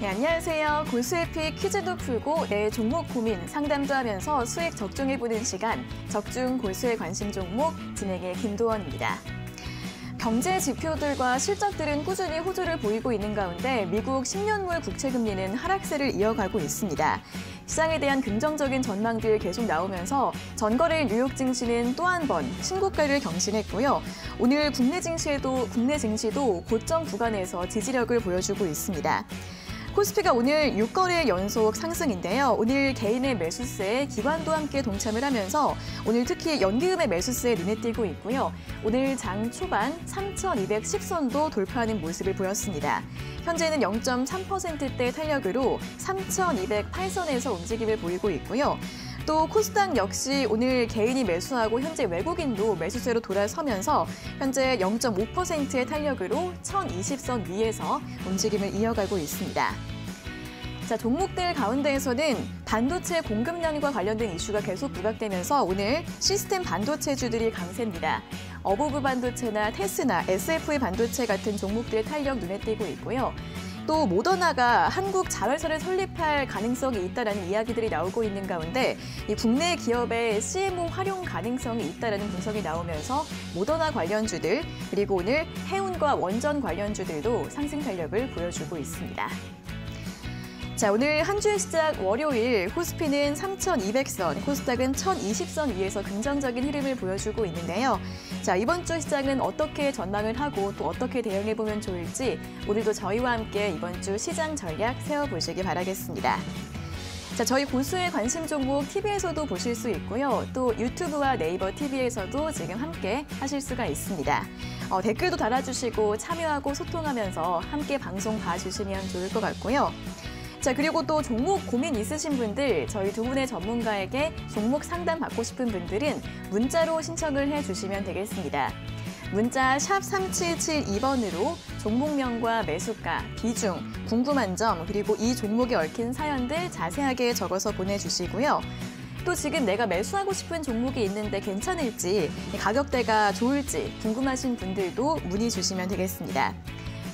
네, 안녕하세요. 고수의 피 퀴즈도 풀고 내 종목 고민 상담도 하면서 수익 적중해보는 시간 적중 고수의 관심 종목 진행의 김도원입니다. 경제 지표들과 실적들은 꾸준히 호조를 보이고 있는 가운데 미국 10년물 국채 금리는 하락세를 이어가고 있습니다. 시장에 대한 긍정적인 전망들 계속 나오면서 전거래일 뉴욕 증시는 또 한 번 신고가를 경신했고요. 오늘 국내 증시에도 국내 증시도 고점 구간에서 지지력을 보여주고 있습니다. 코스피가 오늘 6거래 연속 상승인데요. 오늘 개인의 매수세에 기관도 함께 동참을 하면서 오늘 특히 연기금의 매수세에 눈에 띄고 있고요. 오늘 장 초반 3,210선도 돌파하는 모습을 보였습니다. 현재는 0.3%대 탄력으로 3,208선에서 움직임을 보이고 있고요. 또 코스닥 역시 오늘 개인이 매수하고 현재 외국인도 매수세로 돌아서면서 현재 0.5%의 탄력으로 1020선 위에서 움직임을 이어가고 있습니다. 자, 종목들 가운데에서는 반도체 공급량과 관련된 이슈가 계속 부각되면서 오늘 시스템 반도체주들이 강세입니다. 어부브 반도체나 테스나, SF의 반도체 같은 종목들의 탄력 눈에 띄고 있고요. 또 모더나가 한국 자회사를 설립할 가능성이 있다라는 이야기들이 나오고 있는 가운데 이 국내 기업의 CMO 활용 가능성이 있다라는 분석이 나오면서 모더나 관련주들 그리고 오늘 해운과 원전 관련주들도 상승 탄력을 보여주고 있습니다. 자, 오늘 한 주의 시작 월요일 코스피는 3,200선, 코스닥은 1,020선 위에서 긍정적인 흐름을 보여주고 있는데요. 자, 이번 주 시장은 어떻게 전망을 하고 또 어떻게 대응해보면 좋을지 오늘도 저희와 함께 이번 주 시장 전략 세워보시기 바라겠습니다. 자, 저희 고수의 관심 종목 TV에서도 보실 수 있고요. 또 유튜브와 네이버 TV에서도 지금 함께 하실 수가 있습니다. 어, 댓글도 달아주시고 참여하고 소통하면서 함께 방송 봐주시면 좋을 것 같고요. 자, 그리고 또 종목 고민 있으신 분들, 저희 두 분의 전문가에게 종목 상담 받고 싶은 분들은 문자로 신청을 해주시면 되겠습니다. 문자 샵 3772번으로 종목명과 매수가, 비중, 궁금한 점, 그리고 이 종목에 얽힌 사연들 자세하게 적어서 보내주시고요. 또 지금 내가 매수하고 싶은 종목이 있는데 괜찮을지, 가격대가 좋을지 궁금하신 분들도 문의 주시면 되겠습니다.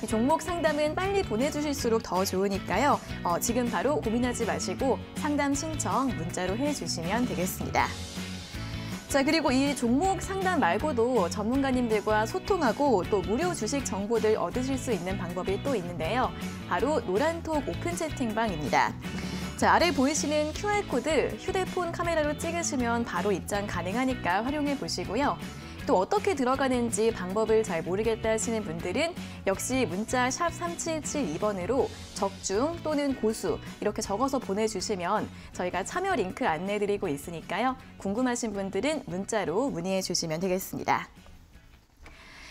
종목 상담은 빨리 보내주실수록 더 좋으니까요. 어, 지금 바로 고민하지 마시고 상담 신청 문자로 해주시면 되겠습니다. 자, 그리고 이 종목 상담 말고도 전문가님들과 소통하고 또 무료 주식 정보들 얻으실 수 있는 방법이 또 있는데요. 바로 노란톡 오픈 채팅방입니다. 자, 아래 보이시는 QR코드 휴대폰 카메라로 찍으시면 바로 입장 가능하니까 활용해 보시고요. 또 어떻게 들어가는지 방법을 잘 모르겠다 하시는 분들은 역시 문자 샵 3772번으로 적중 또는 고수 이렇게 적어서 보내주시면 저희가 참여 링크 안내드리고 있으니까요. 궁금하신 분들은 문자로 문의해 주시면 되겠습니다.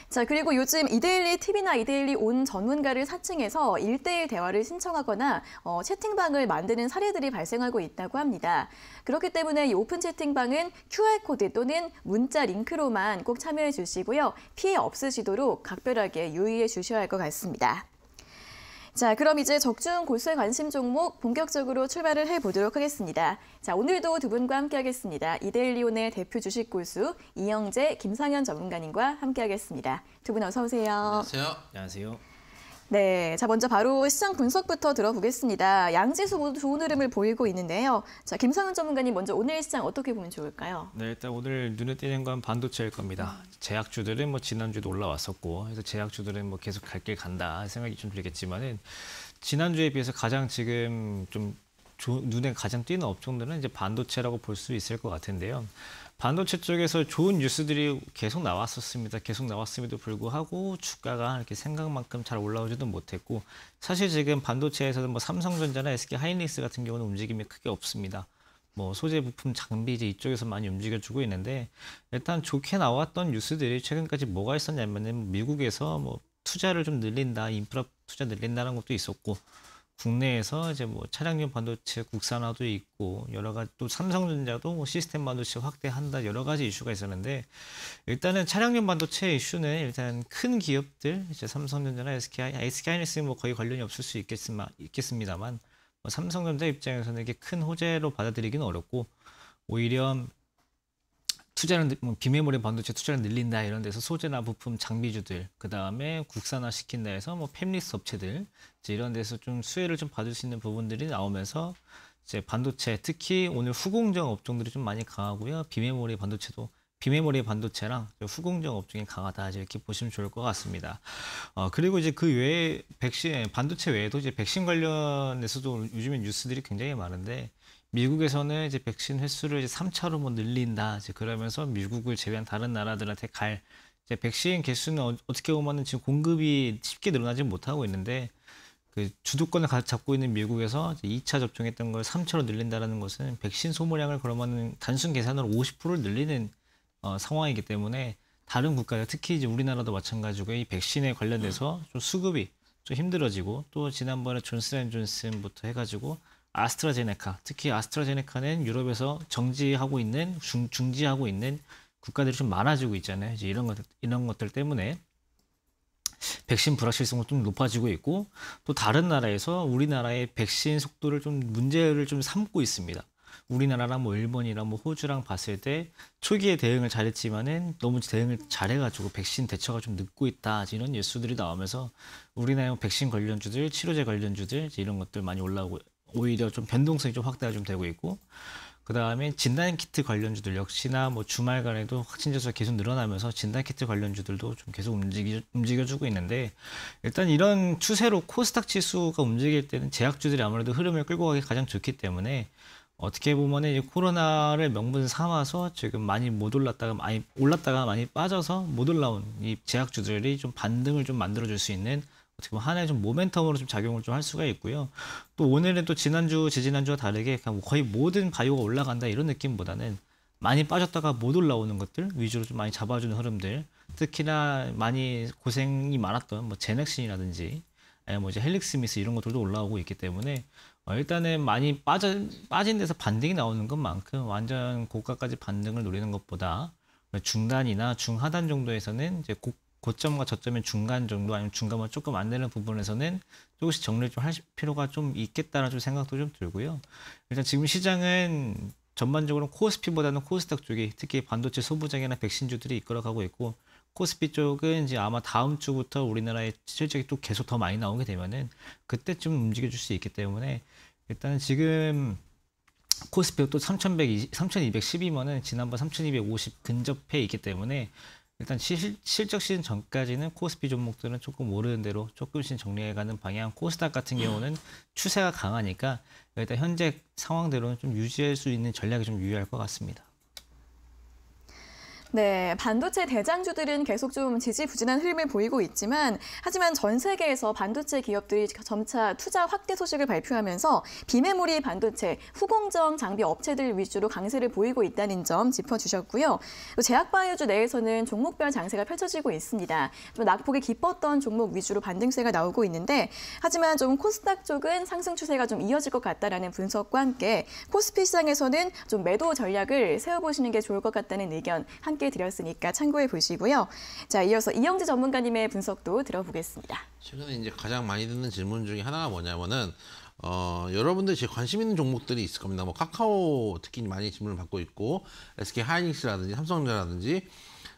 자, 그리고 요즘 이데일리 TV나 이데일리 온 전문가를 사칭해서 일대일 대화를 신청하거나 어, 채팅방을 만드는 사례들이 발생하고 있다고 합니다. 그렇기 때문에 이 오픈 채팅방은 QR코드 또는 문자 링크로만 꼭 참여해 주시고요. 피해 없으시도록 각별하게 유의해 주셔야 할 것 같습니다. 자, 그럼 이제 적중 고수의 관심 종목 본격적으로 출발을 해보도록 하겠습니다. 자, 오늘도 두 분과 함께하겠습니다. 이데일리온의 대표 주식 고수 이영재, 김상현 전문가님과 함께하겠습니다. 두 분 어서 오세요. 안녕하세요. 안녕하세요. 네, 자 먼저 바로 시장 분석부터 들어보겠습니다. 양지수 모두 좋은 흐름을 보이고 있는데요. 자 김성현 전문가님 먼저 오늘 시장 어떻게 보면 좋을까요? 네, 일단 오늘 눈에 띄는 건 반도체일 겁니다. 제약주들은 뭐 지난주도 올라왔었고, 그래서 제약주들은 뭐 계속 갈 길 간다 생각이 좀 들겠지만은 지난주에 비해서 가장 지금 좀 눈에 가장 띄는 업종들은 이제 반도체라고 볼 수 있을 것 같은데요. 반도체 쪽에서 좋은 뉴스들이 계속 나왔었습니다. 계속 나왔음에도 불구하고 주가가 이렇게 생각만큼 잘 올라오지도 못했고 사실 지금 반도체에서는 뭐 삼성전자나 SK 하이닉스 같은 경우는 움직임이 크게 없습니다. 뭐 소재 부품 장비 이제 이쪽에서 많이 움직여주고 있는데 일단 좋게 나왔던 뉴스들이 최근까지 뭐가 있었냐면은 미국에서 뭐 투자를 좀 늘린다 인프라 투자 늘린다는 것도 있었고 국내에서 이제 뭐 차량용 반도체 국산화도 있고 여러 가지 또 삼성전자도 뭐 시스템 반도체 확대한다 여러 가지 이슈가 있었는데 일단은 차량용 반도체 이슈는 일단 큰 기업들 이제 삼성전자나 SK 아, SK하이닉스는 뭐 거의 관련이 없을 수 있겠지만 있겠습니다만 뭐 삼성전자 입장에서는 이게 큰 호재로 받아들이기는 어렵고 오히려 투자는뭐 비메모리 반도체 투자를 늘린다 이런 데서 소재나 부품 장비주들 그다음에 국산화 시킨다 해서 뭐 팹리스 업체들 이제 이런 데서 좀 수혜를 좀 받을 수 있는 부분들이 나오면서 이제 반도체 특히 오늘 후공정 업종들이 좀 많이 강하고요. 비메모리 반도체도 비메모리 반도체랑 후공정 업종이 강하다 이렇게 보시면 좋을 것 같습니다. 어, 그리고 이제 그 외에 백신 반도체 외에도 이제 백신 관련해서도 요즘에 뉴스들이 굉장히 많은데 미국에서는 이제 백신 횟수를 이제 3차로 뭐 늘린다. 이제 그러면서 미국을 제외한 다른 나라들한테 갈 이제 백신 개수는 어, 떻게 보면은 지금 공급이 쉽게 늘어나지 못하고 있는데 그 주도권을 잡고 있는 미국에서 이제 2차 접종했던 걸 3차로 늘린다라는 것은 백신 소모량을 그러면은 단순 계산으로 50%를 늘리는 어, 상황이기 때문에 다른 국가들 특히 이제 우리나라도 마찬가지고 이 백신에 관련돼서 음. 좀 수급이 좀 힘들어지고 또 지난번에 존슨앤존슨부터 해가지고 아스트라제네카, 특히 아스트라제네카는 유럽에서 정지하고 있는 중, 중지하고 있는 국가들이 좀 많아지고 있잖아요. 이제 이런 것들 이런 것들 때문에 백신 불확실성도 좀 높아지고 있고 또 다른 나라에서 우리나라의 백신 속도를 좀 문제를 좀 삼고 있습니다. 우리나라랑 뭐 일본이랑 뭐 호주랑 봤을 때 초기에 대응을 잘했지만은 너무 대응을 잘해가지고 백신 대처가 좀 늦고 있다 이런 뉴스들이 나오면서 우리나라 의 뭐 백신 관련주들 치료제 관련주들 이런 것들 많이 올라오고 오히려 좀 변동성이 좀 확대가 좀 되고 있고 그 다음에 진단키트 관련주들 역시나 뭐 주말간에도 확진자 수가 계속 늘어나면서 진단키트 관련주들도 좀 계속 움직이, 움직여주고 있는데 일단 이런 추세로 코스닥 지수가 움직일 때는 제약주들이 아무래도 흐름을 끌고 가기 가장 좋기 때문에 어떻게 보면 이제 코로나를 명분 삼아서 지금 많이 못 올랐다가 많이 올랐다가 많이 빠져서 못 올라온 이 제약주들이 좀 반등을 좀 만들어줄 수 있는 어떻게 보면 하나의 좀 모멘텀으로 좀 작용을 좀 할 수가 있고요. 또 오늘은 또 지난주, 지지난주와 다르게 거의 모든 바이오가 올라간다 이런 느낌보다는 많이 빠졌다가 못 올라오는 것들 위주로 좀 많이 잡아주는 흐름들 특히나 많이 고생이 많았던 뭐 제넥신이라든지 아뭐 예, 이제 헬릭스미스 이런 것들도 올라오고 있기 때문에 어 일단은 많이 빠져, 빠진 데서 반등이 나오는 것만큼 완전 고가까지 반등을 노리는 것보다 중단이나 중하단 정도에서는 이제 곡 고점과 저점의 중간 정도 아니면 중간만 조금 안 되는 부분에서는 조금씩 정리를 좀 할 필요가 좀 있겠다라는 생각도 좀 들고요. 일단 지금 시장은 전반적으로 코스피보다는 코스닥 쪽이 특히 반도체 소부장이나 백신주들이 이끌어가고 있고 코스피 쪽은 이제 아마 다음 주부터 우리나라의 실적이 또 계속 더 많이 나오게 되면은 그때쯤 움직여줄 수 있기 때문에 일단은 지금 코스피가 또 3,100, 3,212면은 지난번 3,250 근접해 있기 때문에 일단 실, 실적 시즌 전까지는 코스피 종목들은 조금 오르는 대로 조금씩 정리해가는 방향 코스닥 같은 경우는 추세가 강하니까 일단 현재 상황대로는 좀 유지할 수 있는 전략이 좀 유효할 것 같습니다. 네, 반도체 대장주들은 계속 좀 지지부진한 흐름을 보이고 있지만 하지만 전 세계에서 반도체 기업들이 점차 투자 확대 소식을 발표하면서 비메모리 반도체, 후공정 장비 업체들 위주로 강세를 보이고 있다는 점 짚어주셨고요. 또 제약바이오주 내에서는 종목별 장세가 펼쳐지고 있습니다. 좀 낙폭이 깊었던 종목 위주로 반등세가 나오고 있는데 하지만 좀 코스닥 쪽은 상승 추세가 좀 이어질 것 같다라는 분석과 함께 코스피 시장에서는 좀 매도 전략을 세워보시는 게 좋을 것 같다는 의견 함께 소개해 드렸으니까 참고해 보시고요. 자, 이어서 이영재 전문가님의 분석도 들어보겠습니다. 최근에 이제 가장 많이 듣는 질문 중에 하나가 뭐냐면은 어, 여러분들 제 관심 있는 종목들이 있을 겁니다. 뭐 카카오 특히 많이 질문을 받고 있고 SK 하이닉스라든지 삼성전자라든지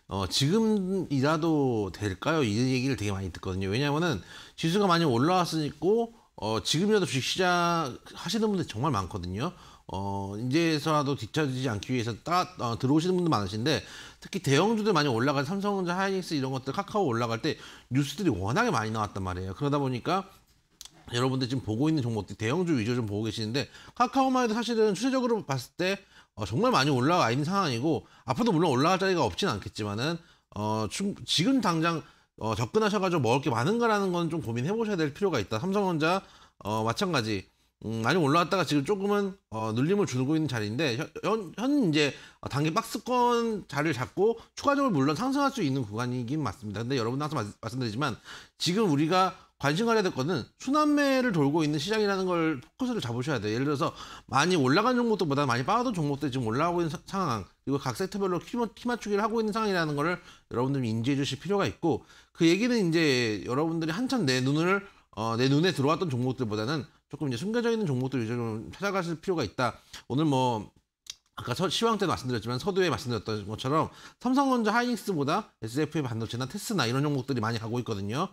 어, 지금이라도 될까요? 이 얘기를 되게 많이 듣거든요. 왜냐면은 지수가 많이 올라왔으니까 어, 지금이라도 주식 시작 하시는 분들 정말 많거든요. 어, 이제서라도 뒤처지지 않기 위해서 딱 어, 들어오시는 분들 많으신데 특히 대형주들 많이 올라갈 삼성전자, 하이닉스 이런 것들 카카오 올라갈 때 뉴스들이 워낙에 많이 나왔단 말이에요. 그러다 보니까 여러분들 지금 보고 있는 종목들 대형주 위주로 좀 보고 계시는데 카카오만 해도 사실은 추세적으로 봤을 때 어, 정말 많이 올라와 있는 상황이고 앞으로도 물론 올라갈 자리가 없진 않겠지만은 어, 지금 당장 어, 접근하셔가지고 먹을 게 많은가라는 건 좀 고민해 보셔야 될 필요가 있다. 삼성전자 어, 마찬가지 음, 많이 올라왔다가 지금 조금은 어, 눌림을 주고 있는 자리인데 현, 현 이제 어, 단계 박스권 자리를 잡고 추가적으로 물론 상승할 수 있는 구간이긴 맞습니다. 근데 여러분 항상 마, 말씀드리지만 지금 우리가 관심 가려야 될 거는 순환매를 돌고 있는 시장이라는 걸 포커스를 잡으셔야 돼요. 예를 들어서 많이 올라간 종목들보다 많이 빠졌던 종목들이 지금 올라오고 있는 상황 그리고 각 섹터별로 키맞추기를 하고 있는 상황이라는 거를 여러분들이 인지해 주실 필요가 있고 그 얘기는 이제 여러분들이 한참 내 눈을 어, 내 눈에 들어왔던 종목들보다는 조금 이제 숨겨져 있는 종목들 위주좀 찾아가실 필요가 있다. 오늘 뭐 아까 시황 때도 말씀드렸지만 서두에 말씀드렸던 것처럼 삼성전자 하이닉스보다 SF의 반도체나 테스나 이런 종목들이 많이 가고 있거든요.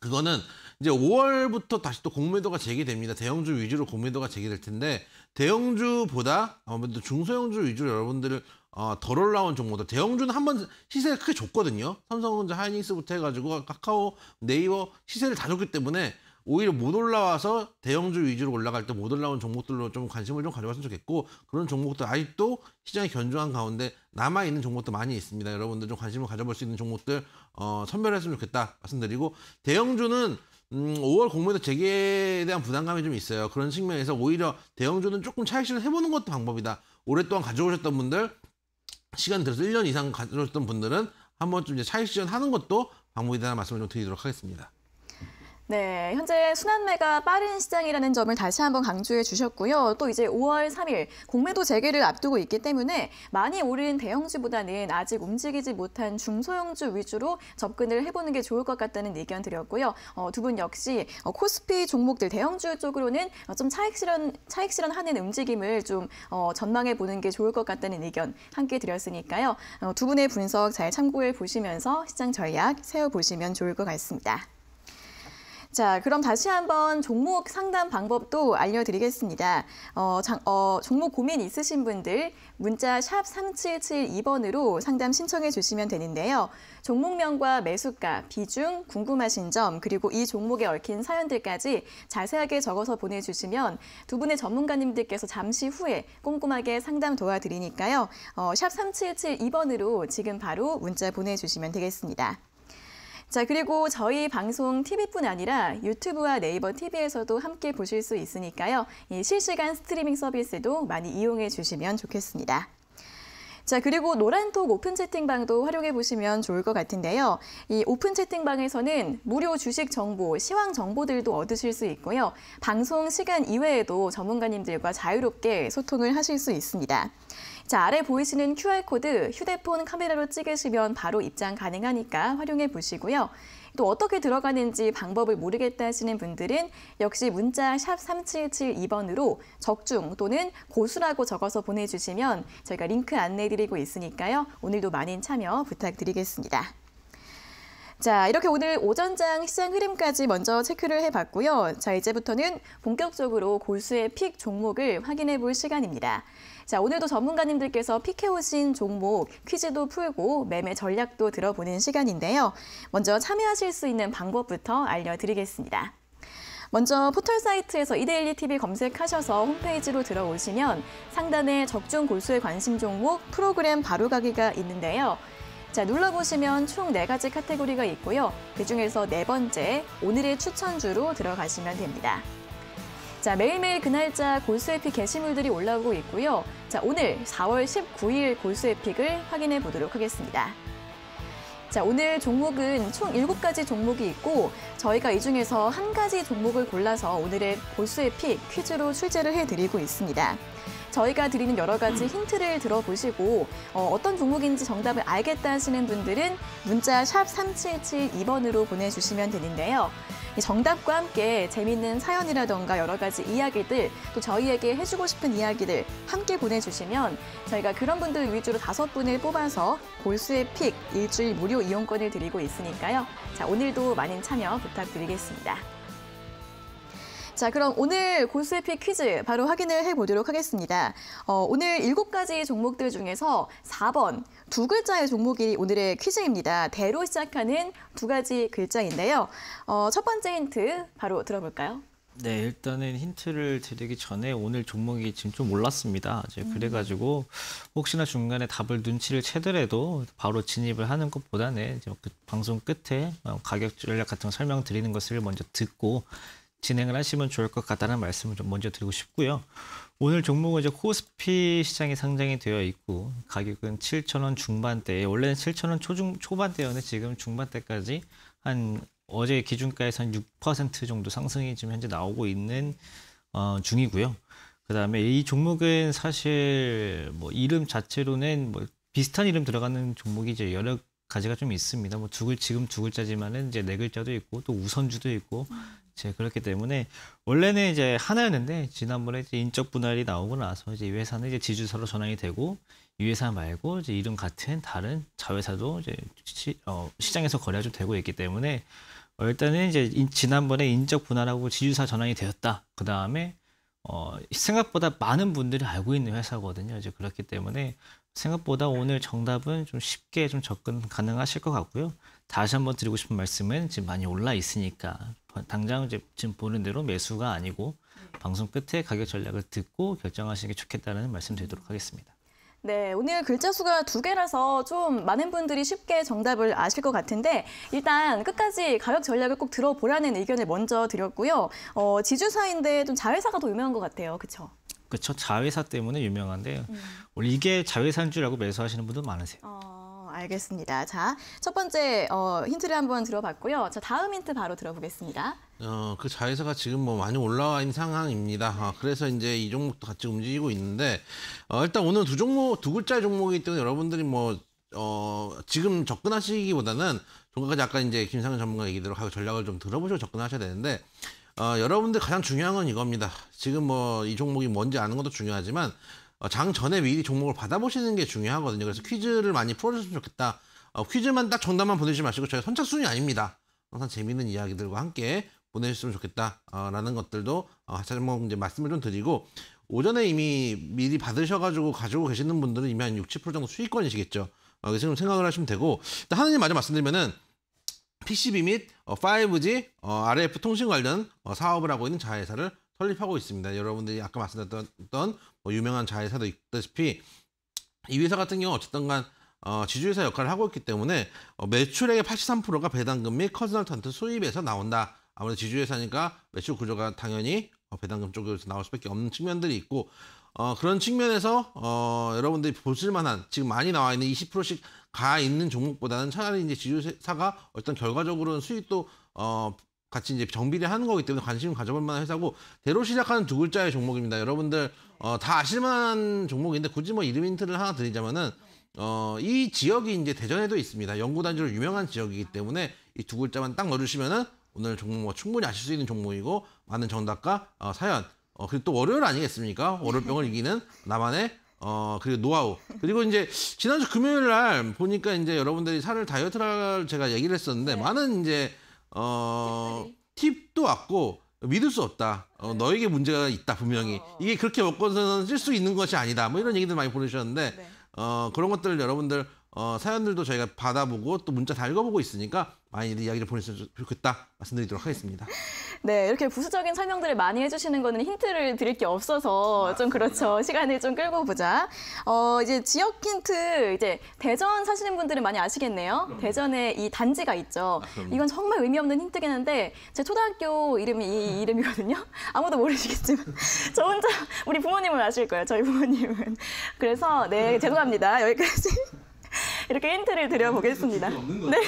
그거는 이제 5월부터 다시 또 공매도가 재개됩니다. 대형주 위주로 공매도가 재개될 텐데 대형주보다 아무래도 중소형주 위주로 여러분들을 어, 덜 올라온 종목들 대형주는 한번 시세를 크게 줬거든요. 삼성전자 하이닉스부터 해가지고 카카오, 네이버 시세를 다 줬기 때문에 오히려 못 올라와서 대형주 위주로 올라갈 때 못 올라온 종목들로 좀 관심을 좀 가져봤으면 좋겠고 그런 종목들 아직도 시장이 견조한 가운데 남아 있는 종목도 많이 있습니다. 여러분들 좀 관심을 가져볼 수 있는 종목들 어, 선별했으면 좋겠다 말씀드리고 대형주는 음, 5월 공모에서 재개에 대한 부담감이 좀 있어요. 그런 측면에서 오히려 대형주는 조금 차익실을 해보는 것도 방법이다. 오랫동안 가져오셨던 분들 시간 들어서 1년 이상 가져오셨던 분들은 한번쯤 이제 차익 실현 하는 것도 방법이다라는 말씀을 좀 드리도록 하겠습니다. 네, 현재 순환매가 빠른 시장이라는 점을 다시 한번 강조해 주셨고요. 또 이제 5월 3일 공매도 재개를 앞두고 있기 때문에 많이 오른 대형주보다는 아직 움직이지 못한 중소형주 위주로 접근을 해보는 게 좋을 것 같다는 의견 드렸고요. 어, 두 분 역시 어, 코스피 종목들 대형주 쪽으로는 어, 좀 차익 실현 차익 실현하는 움직임을 좀 어, 전망해 보는 게 좋을 것 같다는 의견 함께 드렸으니까요. 어, 두 분의 분석 잘 참고해 보시면서 시장 전략 세워 보시면 좋을 것 같습니다. 자, 그럼 다시 한번 종목 상담 방법도 알려드리겠습니다. 어, 장, 어, 종목 고민 있으신 분들 문자 샵 3772번으로 상담 신청해 주시면 되는데요. 종목명과 매수가, 비중, 궁금하신 점, 그리고 이 종목에 얽힌 사연들까지 자세하게 적어서 보내주시면 두 분의 전문가님들께서 잠시 후에 꼼꼼하게 상담 도와드리니까요. 어, 샵 3772번으로 지금 바로 문자 보내주시면 되겠습니다. 자, 그리고 저희 방송 TV뿐 아니라 유튜브와 네이버 TV에서도 함께 보실 수 있으니까요. 이 실시간 스트리밍 서비스도 많이 이용해 주시면 좋겠습니다. 자, 그리고 노란톡 오픈 채팅방도 활용해 보시면 좋을 것 같은데요. 이 오픈 채팅방에서는 무료 주식 정보, 시황 정보들도 얻으실 수 있고요. 방송 시간 이외에도 전문가님들과 자유롭게 소통을 하실 수 있습니다. 자, 아래 보이시는 QR코드 휴대폰 카메라로 찍으시면 바로 입장 가능하니까 활용해 보시고요. 또 어떻게 들어가는지 방법을 모르겠다 하시는 분들은 역시 문자 샵 3772번으로 적중 또는 고수라고 적어서 보내주시면 저희가 링크 안내해드리고 있으니까요. 오늘도 많은 참여 부탁드리겠습니다. 자, 이렇게 오늘 오전장 시장 흐름까지 먼저 체크를 해봤고요. 자, 이제부터는 본격적으로 고수의 픽 종목을 확인해 볼 시간입니다. 자, 오늘도 전문가님들께서 픽해오신 종목 퀴즈도 풀고 매매 전략도 들어보는 시간인데요. 먼저 참여하실 수 있는 방법부터 알려드리겠습니다. 먼저 포털 사이트에서 이데일리 TV 검색하셔서 홈페이지로 들어오시면 상단에 적중 골수의 관심 종목 프로그램 바로가기가 있는데요. 자, 눌러보시면 총 네가지 카테고리가 있고요. 그중에서 네 번째, 오늘의 추천주로 들어가시면 됩니다. 자, 매일매일 그날짜 골수에픽 게시물들이 올라오고 있고요. 자, 오늘 4월 19일 골수에픽을 확인해 보도록 하겠습니다. 자, 오늘 종목은 총 7가지 종목이 있고 저희가 이 중에서 한 가지 종목을 골라서 오늘의 골수에픽 퀴즈로 출제를 해드리고 있습니다. 저희가 드리는 여러 가지 힌트를 들어보시고 어, 떤 종목인지 정답을 알겠다 하시는 분들은 문자 샵 3772번으로 보내주시면 되는데요. 정답과 함께 재밌는 사연이라던가 여러 가지 이야기들 또 저희에게 해주고 싶은 이야기들 함께 보내주시면 저희가 그런 분들 위주로 다섯 분을 뽑아서 골수의 픽 일주일 무료 이용권을 드리고 있으니까요. 자 오늘도 많은 참여 부탁드리겠습니다. 자, 그럼 오늘 고수의 피 퀴즈 바로 확인을 해보도록 하겠습니다. 어, 오늘 일곱 가지 종목들 중에서 4번 두 글자의 종목이 오늘의 퀴즈입니다. 대로 시작하는 두 가지 글자인데요. 어, 첫 번째 힌트 바로 들어볼까요? 네, 일단은 힌트를 드리기 전에 오늘 종목이 지금 좀 올랐습니다. 이제 음. 그래가지고 혹시나 중간에 답을 눈치를 채더라도 바로 진입을 하는 것보다는 그 방송 끝에 어, 가격 전략 같은 거 설명드리는 것을 먼저 듣고 진행을 하시면 좋을 것 같다는 말씀을 좀 먼저 드리고 싶고요. 오늘 종목은 이제 코스피 시장에 상장이 되어 있고 가격은 7,000원 중반대에 원래는 7,000원 초중 초반대였는데 지금 중반대까지 한 어제 기준가에서 한6% 정도 상승이 지금 현재 나오고 있는 어, 중이고요. 그다음에 이 종목은 사실 뭐 이름 자체로는 뭐 비슷한 이름 들어가는 종목이 이제 여러 가지가 좀 있습니다. 뭐 두글 지금 두 글자지만은 이제 네 글자도 있고 또 우선주도 있고 음. 제 그렇기 때문에 원래는 이제 하나였는데 지난번에 이제 인적 분할이 나오고 나서 이제 이 회사는 이제 지주사로 전환이 되고 이 회사 말고 이제 이름 같은 다른 자회사도 이제 시, 어, 시장에서 거래가 좀 되고 있기 때문에 어, 일단은 이제 지난번에 인적 분할하고 지주사 전환이 되었다. 그 다음에 어, 생각보다 많은 분들이 알고 있는 회사거든요. 이제 그렇기 때문에 생각보다 오늘 정답은 좀 쉽게 좀 접근 가능하실 것 같고요. 다시 한번 드리고 싶은 말씀은 지금 많이 올라 있으니까 당장 이제 지금 보는 대로 매수가 아니고 음. 방송 끝에 가격 전략을 듣고 결정하시는 게 좋겠다는 말씀드리도록 하겠습니다. 네, 오늘 글자 수가 두 개라서 좀 많은 분들이 쉽게 정답을 아실 것 같은데 일단 끝까지 가격 전략을 꼭 들어보라는 의견을 먼저 드렸고요. 어, 지주사인데 좀 자회사가 더 유명한 것 같아요. 그렇죠? 그렇죠. 자회사 때문에 유명한데 음. 원래 이게 자회사인 줄 알고 매수하시는 분도 많으세요. 어... 알겠습니다. 자, 첫 번째 어, 힌트를 한번 들어봤고요. 자, 다음 힌트 바로 들어보겠습니다. 어, 그 자회사가 지금 뭐 많이 올라와 있는 상황입니다. 아, 그래서 이제 이 종목도 같이 움직이고 있는데, 어, 일단 오늘 두 종목, 두 글자 종목이기 때문에 여러분들이 뭐, 어, 지금 접근하시기보다는 종가까지 아까 이제 김상현 전문가 얘기대로 하고 전략을 좀 들어보시고 접근하셔야 되는데, 어, 여러분들 가장 중요한 건 이겁니다. 지금 뭐 이 종목이 뭔지 아는 것도 중요하지만 어, 장 전에 미리 종목을 받아보시는 게 중요하거든요. 그래서 퀴즈를 많이 풀어줬으면 좋겠다. 어, 퀴즈만 딱 정답만 보내지 주 마시고 저희 선착순이 아닙니다. 항상 재미있는 이야기들과 함께 보내셨으면 좋겠다라는 어, 것들도 다시 어, 이제 말씀을 좀 드리고 오전에 이미 미리 받으셔가지고 가지고 계시는 분들은 이미 한 6, 7% 정도 수익권이시겠죠. 어, 그래서 생각을 하시면 되고 하나님 마저 말씀드리면은 PCB 및 5G, RF 통신 관련 사업을 하고 있는 자회사를 설립하고 있습니다. 여러분들이 아까 말씀드렸던 뭐 유명한 자회사도 있다시피 이 회사 같은 경우 어쨌든 간 어, 지주회사 역할을 하고 있기 때문에 어, 매출액의 83%가 배당금 및 컨설턴트 수입에서 나온다. 아무래도 지주회사니까 매출 구조가 당연히 어, 배당금 쪽에서 나올 수밖에 없는 측면들이 있고 어, 그런 측면에서 어, 여러분들이 보실 만한 지금 많이 나와 있는 20%씩 가 있는 종목보다는 차라리 이제 지주사가 회 어떤 결과적으로는 수익도 어, 같이 이제 정비를 하는 거기 때문에 관심 을 가져볼 만한 회사고 대로 시작하는 두 글자의 종목입니다. 여러분들 어, 다 아실 만한 종목인데 굳이 뭐 이름 힌트를 하나 드리자면은 어, 이 지역이 이제 대전에도 있습니다. 연구단지로 유명한 지역이기 때문에 이 두 글자만 딱 넣어주시면은 오늘 종목 뭐 충분히 아실 수 있는 종목이고 많은 정답과 어, 사연 어, 그리고 또 월요일 아니겠습니까? 월요병을 이기는 나만의 어, 그리고 노하우. 그리고 이제 지난주 금요일 날 보니까 이제 여러분들이 살을 다이어트를 제가 얘기를 했었는데 네. 많은 이제 어, 팁도 왔고 믿을 수 없다. 어, 네. 너에게 문제가 있다 분명히. 어. 어. 이게 그렇게 먹고서는 쓸 수 있는 것이 아니다. 뭐 이런 얘기들 많이 보내주셨는데 네. 어, 그런 것들을 여러분들 어, 사연들도 저희가 받아보고 또 문자 다 읽어보고 있으니까 많이들 이야기를 보내주셨으면 좋겠다 말씀드리도록 하겠습니다. 네, 이렇게 부수적인 설명들을 많이 해주시는 거는 힌트를 드릴 게 없어서 좀 그렇죠. 시간을 좀 끌고 보자. 어, 이제 지역 힌트, 이제 대전 사시는 분들은 많이 아시겠네요. 음. 대전에 이 단지가 있죠. 아, 이건 정말 의미 없는 힌트긴 한데 제 초등학교 이름이 이 이름이거든요. 아무도 모르시겠지만 저 혼자 우리 부모님은 아실 거예요. 저희 부모님은. 그래서 네, 죄송합니다. 여기까지. 이렇게 힌트를 드려보겠습니다. 음, 네.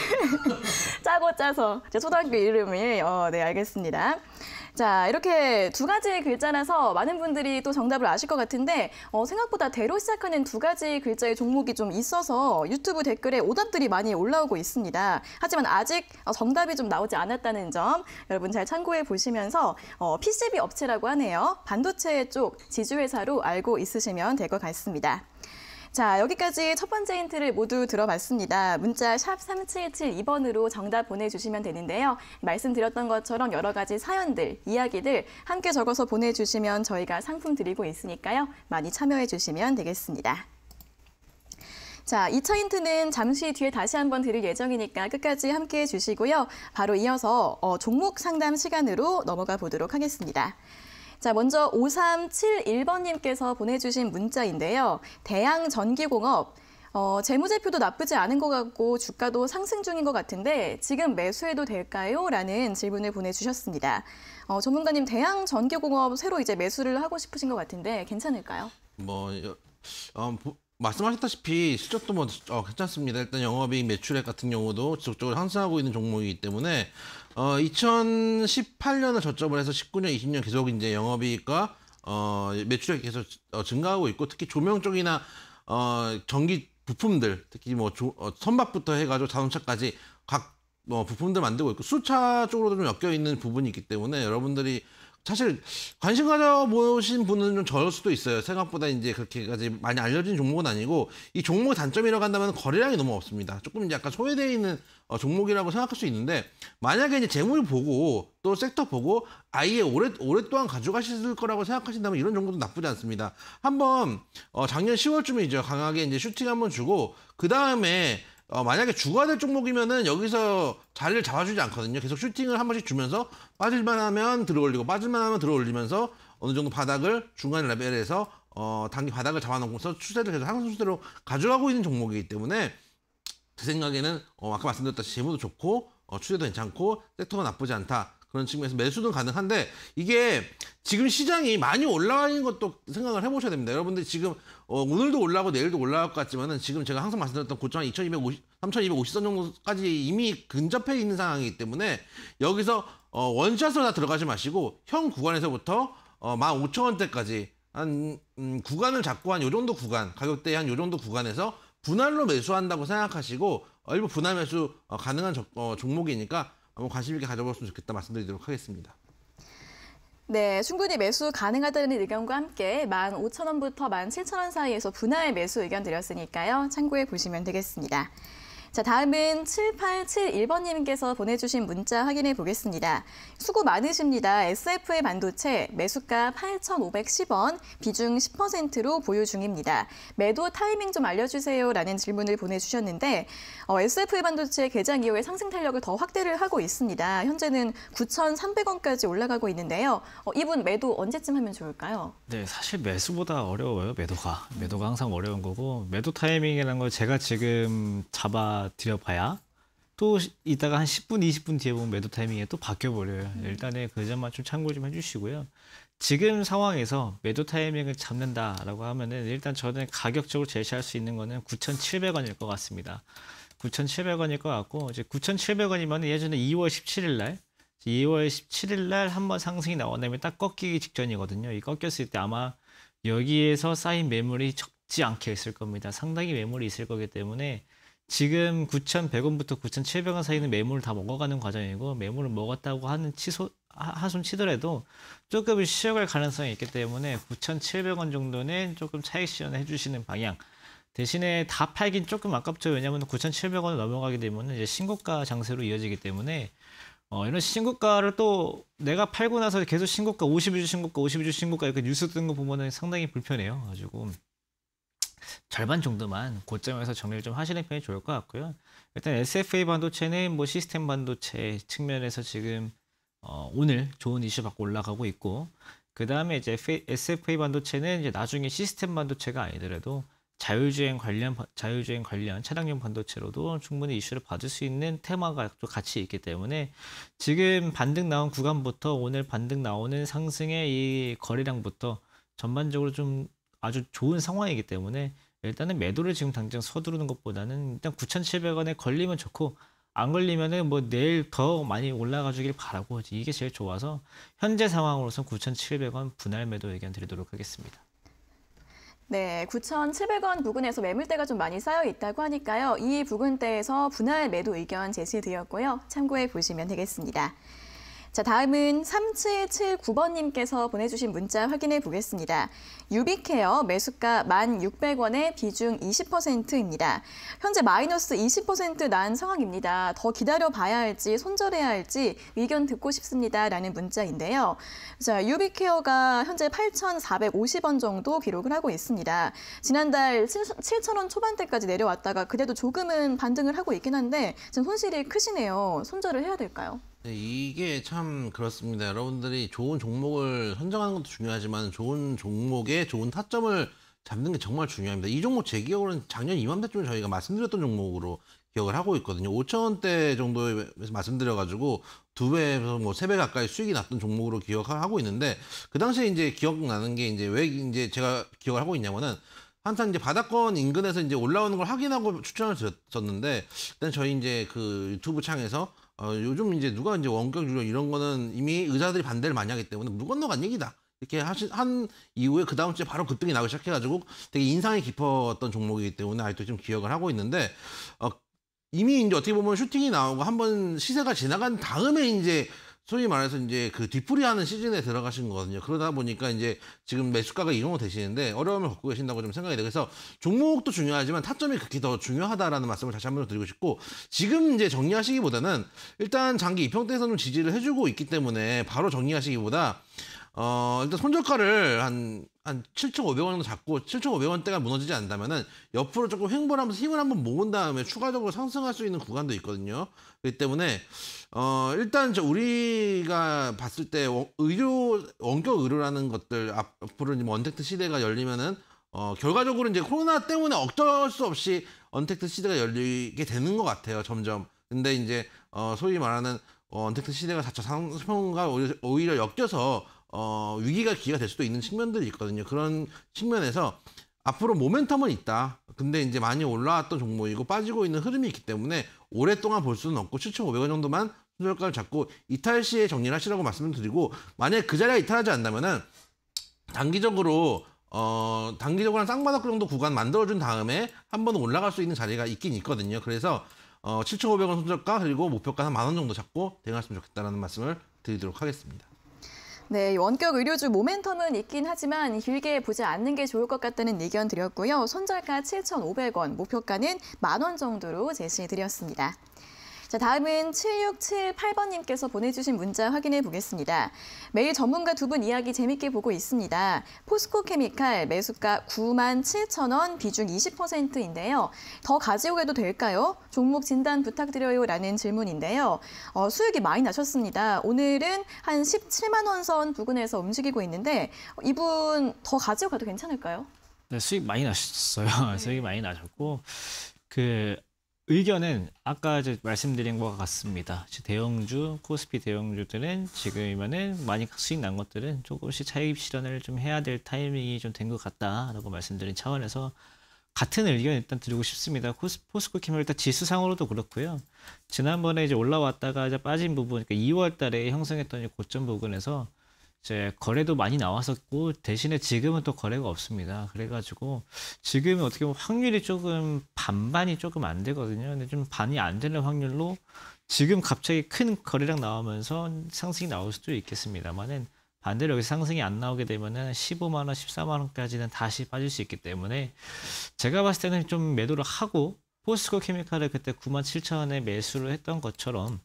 짜고 짜서 제 초등학교 이름이 어, 네 알겠습니다. 자 이렇게 두 가지 글자라서 많은 분들이 또 정답을 아실 것 같은데 어, 생각보다 대로 시작하는 두 가지 글자의 종목이 좀 있어서 유튜브 댓글에 오답들이 많이 올라오고 있습니다. 하지만 아직 어, 정답이 좀 나오지 않았다는 점 여러분 잘 참고해 보시면서 어, PCB 업체라고 하네요. 반도체 쪽 지주회사로 알고 있으시면 될 것 같습니다. 자, 여기까지 첫 번째 힌트를 모두 들어봤습니다. 문자 샵 3772번으로 정답 보내주시면 되는데요. 말씀드렸던 것처럼 여러 가지 사연들, 이야기들 함께 적어서 보내주시면 저희가 상품 드리고 있으니까요. 많이 참여해 주시면 되겠습니다. 자, 2차 힌트는 잠시 뒤에 다시 한번 드릴 예정이니까 끝까지 함께해 주시고요. 바로 이어서 어, 종목 상담 시간으로 넘어가 보도록 하겠습니다. 자, 먼저 5371번님께서 보내주신 문자인데요. 대양전기공업. 어, 재무제표도 나쁘지 않은 것 같고 주가도 상승 중인 것 같은데 지금 매수해도 될까요? 라는 질문을 보내주셨습니다. 어, 전문가님 대양 전기공업 새로 이제 매수를 하고 싶으신 것 같은데 괜찮을까요? 뭐 어, 말씀하셨다시피 실적도 뭐 어, 괜찮습니다. 일단 영업이익 매출액 같은 경우도 지속적으로 상승하고 있는 종목이기 때문에 어, 2018년을 저점을 해서 19년, 20년 계속 이제 영업이익과 어, 매출액이 계속 어, 증가하고 있고 특히 조명 쪽이나 어, 전기 부품들 특히 뭐 조, 어, 선박부터 해가지고 자동차까지 각 뭐 부품들 만들고 있고 수차 쪽으로도 좀 엮여 있는 부분이 있기 때문에 여러분들이 사실 관심 가져보신 분은 좀 저럴 수도 있어요. 생각보다 이제 그렇게까지 많이 알려진 종목은 아니고 이 종목 의 단점이라고 한다면 거래량이 너무 없습니다. 조금 이제 약간 소외되어 있는 어, 종목이라고 생각할 수 있는데 만약에 이제 재물 보고 또 섹터 보고 아예 오랫, 오랫동안 가져가실 거라고 생각하신다면 이런 정보도 나쁘지 않습니다. 한번 어, 작년 10월쯤에 이제 강하게 이제 슈팅 한번 주고 그 다음에 어, 만약에 주가 될 종목이면은 여기서 자리를 잡아주지 않거든요. 계속 슈팅을 한 번씩 주면서 빠질만 하면 들어올리고 빠질만 하면 들어올리면서 어느 정도 바닥을 중간 레벨에서 어, 단기 바닥을 잡아놓고서 추세를 계속 상승 추세로 가져가고 있는 종목이기 때문에 제 생각에는 어, 아까 말씀드렸다시피 재무도 좋고 어, 추세도 괜찮고 섹터가 나쁘지 않다. 그런 측면에서 매수는 가능한데 이게 지금 시장이 많이 올라와 있는 것도 생각을 해보셔야 됩니다. 여러분들 지금 어, 오늘도 올라가고 내일도 올라갈 것 같지만은 지금 제가 항상 말씀드렸던 고점 2250, 3250선 정도까지 이미 근접해 있는 상황이기 때문에 여기서 어, 원샷으로 다 들어가지 마시고 현 구간에서부터 어, 15,000원대까지 한 음, 구간을 잡고 한 요 정도 구간 가격대 한요 정도 구간에서 분할로 매수한다고 생각하시고 어, 일부 분할 매수 어, 가능한 저, 어, 종목이니까 한번 관심 있게 가져보셨으면 좋겠다 말씀드리도록 하겠습니다. 네, 충분히 매수 가능하다는 의견과 함께 15,000원부터 17,000원 사이에서 분할 매수 의견 드렸으니까요. 참고해 보시면 되겠습니다. 자, 다음은 7871번님께서 보내주신 문자 확인해 보겠습니다. 수고 많으십니다. SF의 반도체 매수가 8,510원, 비중 10%로 보유 중입니다. 매도 타이밍 좀 알려주세요. 라는 질문을 보내주셨는데 어, SF의 반도체 개장 이후에 상승 탄력을 더 확대를 하고 있습니다. 현재는 9,300원까지 올라가고 있는데요. 어, 이분 매도 언제쯤 하면 좋을까요? 네, 사실 매수보다 어려워요. 매도가. 매도가 항상 어려운 거고 매도 타이밍이라는 걸 제가 지금 잡아 드려봐야 또 이따가 한 10분, 20분 뒤에 보면 매도 타이밍에 또 바뀌어 버려요. 음. 일단은 그 점만 좀 참고 좀 해주시고요. 지금 상황에서 매도 타이밍을 잡는다라고 하면은 일단 저는 가격적으로 제시할 수 있는 거는 9,700원일 것 같습니다. 9,700원일 것 같고 이제 9,700원이면 예전에 2월 17일 날 2월 17일 날 한번 상승이 나온 다면딱 꺾이기 직전이거든요. 이 꺾였을 때 아마 여기에서 쌓인 매물이 적지 않게 있을 겁니다. 상당히 매물이 있을 거기 때문에 지금 9,100원부터 9,700원 사이는 매물을 다 먹어가는 과정이고 매물을 먹었다고 하는 치소 하순 치더라도 조금 쉬어갈 가능성이 있기 때문에 9,700원 정도는 조금 차익 실현해 주시는 방향 대신에 다 팔긴 조금 아깝죠 왜냐하면 9,700원 넘어가게 되면 이제 신고가 장세로 이어지기 때문에 어, 이런 신고가를 또 내가 팔고 나서 계속 신고가 52주 신고가 52주 신고가 이렇게 뉴스 뜨는 거 보면 상당히 불편해요 가지고 절반 정도만 고점에서 정리를 좀 하시는 편이 좋을 것 같고요. 일단 SFA 반도체는 뭐 시스템 반도체 측면에서 지금 어, 오늘 좋은 이슈 받고 올라가고 있고 그 다음에 이제 SFA 반도체는 이제 나중에 시스템 반도체가 아니더라도 자율주행 관련 자율주행 관련 차량용 반도체로도 충분히 이슈를 받을 수 있는 테마가 또 같이 있기 때문에 지금 반등 나온 구간부터 오늘 반등 나오는 상승의 이 거래량부터 전반적으로 좀 아주 좋은 상황이기 때문에 일단은 매도를 지금 당장 서두르는 것보다는 일단 9,700원에 걸리면 좋고 안 걸리면은 뭐 내일 더 많이 올라가 주길 바라고 이게 제일 좋아서 현재 상황으로선 9,700원 분할 매도 의견 드리도록 하겠습니다. 네, 9,700원 부근에서 매물대가 좀 많이 쌓여 있다고 하니까요. 이 부근대에서 분할 매도 의견 제시드렸고요. 참고해 보시면 되겠습니다. 자, 다음은 3779번님께서 보내주신 문자 확인해 보겠습니다. 유비케어 매수가 1,600원에 비중 20%입니다. 현재 마이너스 20%난 상황입니다. 더 기다려봐야 할지 손절해야 할지 의견 듣고 싶습니다. 라는 문자인데요. 자, 유비케어가 현재 8,450원 정도 기록을 하고 있습니다. 지난달 7,000원 초반대까지 내려왔다가 그래도 조금은 반등을 하고 있긴 한데 지금 손실이 크시네요. 손절을 해야 될까요? 네, 이게 참 그렇습니다. 여러분들이 좋은 종목을 선정하는 것도 중요하지만 좋은 종목에 좋은 타점을 잡는 게 정말 중요합니다. 이 종목 제 기억으로는 작년 이맘때쯤 에 저희가 말씀드렸던 종목으로 기억을 하고 있거든요. 5천원대 정도에서 말씀드려가지고 두 배에서 뭐세배 가까이 수익이 났던 종목으로 기억하고 있는데 그 당시에 이제 기억나는 게 이제 왜 이제 제가 기억을 하고 있냐면은 항상 이제 바닷권 인근에서 이제 올라오는 걸 확인하고 추천을 드렸었는데 일단 저희 이제 그 유튜브 창에서 어, 요즘 이제 누가 이제 원격 진료 이런 거는 이미 의사들이 반대를 많이 하기 때문에 물 건너간 얘기다. 이렇게 하신 한 이후에 그 다음 주에 바로 급등이 나기 시작해가지고 되게 인상이 깊었던 종목이기 때문에 아직도 좀 기억을 하고 있는데 어, 이미 이제 어떻게 보면 슈팅이 나오고 한번 시세가 지나간 다음에 이제 소위 말해서 이제 그 뒷풀이 하는 시즌에 들어가신 거거든요. 그러다 보니까 이제 지금 매수가가 이 정도 되시는데 어려움을 겪고 계신다고 좀 생각이 돼요. 그래서 종목도 중요하지만 타점이 극히 더 중요하다라는 말씀을 다시 한 번 드리고 싶고 지금 이제 정리하시기보다는 일단 장기 이평대에서 좀 지지를 해주고 있기 때문에 바로 정리하시기보다 어, 일단 손절가를 한, 한 7,500원 정도 잡고 7,500원대가 무너지지 않는다면은 옆으로 조금 횡보하면서 를 힘을 한번 모은 다음에 추가적으로 상승할 수 있는 구간도 있거든요. 그렇기 때문에 어, 일단 저 우리가 봤을 때 의료 원격 의료라는 것들 앞으로 이제 뭐 언택트 시대가 열리면은 어, 결과적으로 이제 코로나 때문에 어쩔 수 없이 언택트 시대가 열리게 되는 것 같아요. 점점. 근데 이제 어, 소위 말하는 어, 언택트 시대가 자체 상승과 오히려, 오히려 엮여서 어, 위기가 기회가 될 수도 있는 측면들이 있거든요. 그런 측면에서 앞으로 모멘텀은 있다. 근데 이제 많이 올라왔던 종목이고 빠지고 있는 흐름이 있기 때문에 오랫동안 볼 수는 없고 7,500원 정도만 순절가를 잡고 이탈 시에 정리를 하시라고 말씀을 드리고 만약에 그 자리가 이탈하지 않다면은 단기적으로 어 단기적으로 한 쌍바닥 정도 구간 만들어준 다음에 한 번 올라갈 수 있는 자리가 있긴 있거든요. 그래서 어 7,500원 손절가 그리고 목표가 한만원 정도 잡고 대응하시면 좋겠다라는 말씀을 드리도록 하겠습니다. 네, 원격 의료주 모멘텀은 있긴 하지만 길게 보지 않는 게 좋을 것 같다는 의견 드렸고요. 손절가 7,500원, 목표가는 만원 정도로 제시해드렸습니다. 자, 다음은 7678번님께서 보내주신 문자 확인해 보겠습니다. 매일 전문가 두 분 이야기 재밌게 보고 있습니다. 포스코 케미칼 매수가 9만 7천 원, 비중 20%인데요. 더 가져오게도 될까요? 종목 진단 부탁드려요 라는 질문인데요. 어, 수익이 많이 나셨습니다. 오늘은 한 17만 원 선 부근에서 움직이고 있는데 이분 더 가져가도 괜찮을까요? 네, 수익 많이 나셨어요. 네. 수익이 많이 나셨고 그 의견은 아까 이제 말씀드린 것 같습니다. 대형주, 코스피 대형주들은 지금이면은 많이 수익 난 것들은 조금씩 차익 실현을 좀 해야 될 타이밍이 좀 된 것 같다라고 말씀드린 차원에서 같은 의견 일단 드리고 싶습니다. 코스, 포스코 캠을 일단 지수상으로도 그렇고요. 지난번에 이제 올라왔다가 이제 빠진 부분, 그러니까 2월 달에 형성했던 고점 부근에서 이제 거래도 많이 나왔었고 대신에 지금은 또 거래가 없습니다. 그래가지고 지금 어떻게 보면 확률이 조금 반반이 조금 안 되거든요. 근데 좀 반이 안 되는 확률로 지금 갑자기 큰 거래량 나오면서 상승이 나올 수도 있겠습니다만은 반대로 여기 상승이 안 나오게 되면은 15만 원, 14만 원까지는 다시 빠질 수 있기 때문에 제가 봤을 때는 좀 매도를 하고 포스코 케미칼을 그때 9 7 0 0 0 원에 매수를 했던 것처럼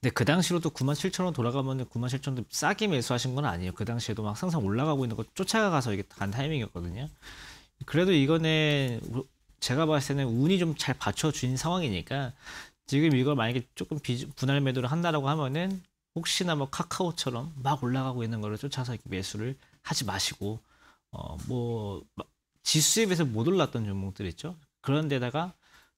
근데 그 당시로도 9만 7천 원 돌아가면 9만 7천 원도 싸게 매수하신 건 아니에요. 그 당시에도 막 상상 올라가고 있는 거 쫓아가서 이게 간 타이밍이었거든요. 그래도 이거는 제가 봤을 때는 운이 좀 잘 받쳐준 상황이니까 지금 이걸 만약에 조금 비, 분할 매도를 한다라고 하면은 혹시나 뭐 카카오처럼 막 올라가고 있는 거를 쫓아서 이렇게 매수를 하지 마시고 어뭐 지수에 비해서 못 올랐던 종목들 있죠. 그런 데다가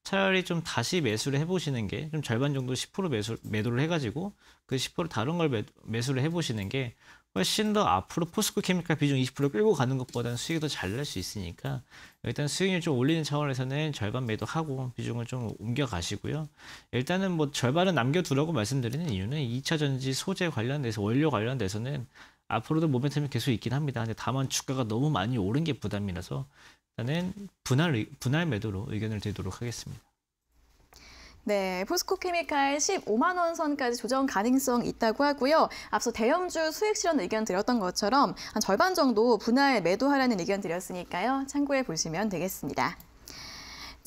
차라리 좀 다시 매수를 해보시는 게 좀 절반 정도 10% 매수, 매도를 해가지고 그 10% 다른 걸 매, 매수를 해보시는 게 훨씬 더 앞으로 포스코 케미칼 비중 20% 끌고 가는 것보다는 수익이 더 잘 날 수 있으니까 일단 수익률 좀 올리는 차원에서는 절반 매도하고 비중을 좀 옮겨가시고요. 일단은 뭐 절반은 남겨두라고 말씀드리는 이유는 2차 전지 소재 관련돼서 원료 관련돼서는 앞으로도 모멘텀이 계속 있긴 합니다. 근데 다만 주가가 너무 많이 오른 게 부담이라서 라는 분할, 분할 매도로 의견을 드리도록 하겠습니다. 네, 포스코케미칼 15만 원 선까지 조정 가능성 있다고 하고요. 앞서 대형주 수익 실현 의견 드렸던 것처럼 한 절반 정도 분할 매도하라는 의견 드렸으니까요. 참고해 보시면 되겠습니다.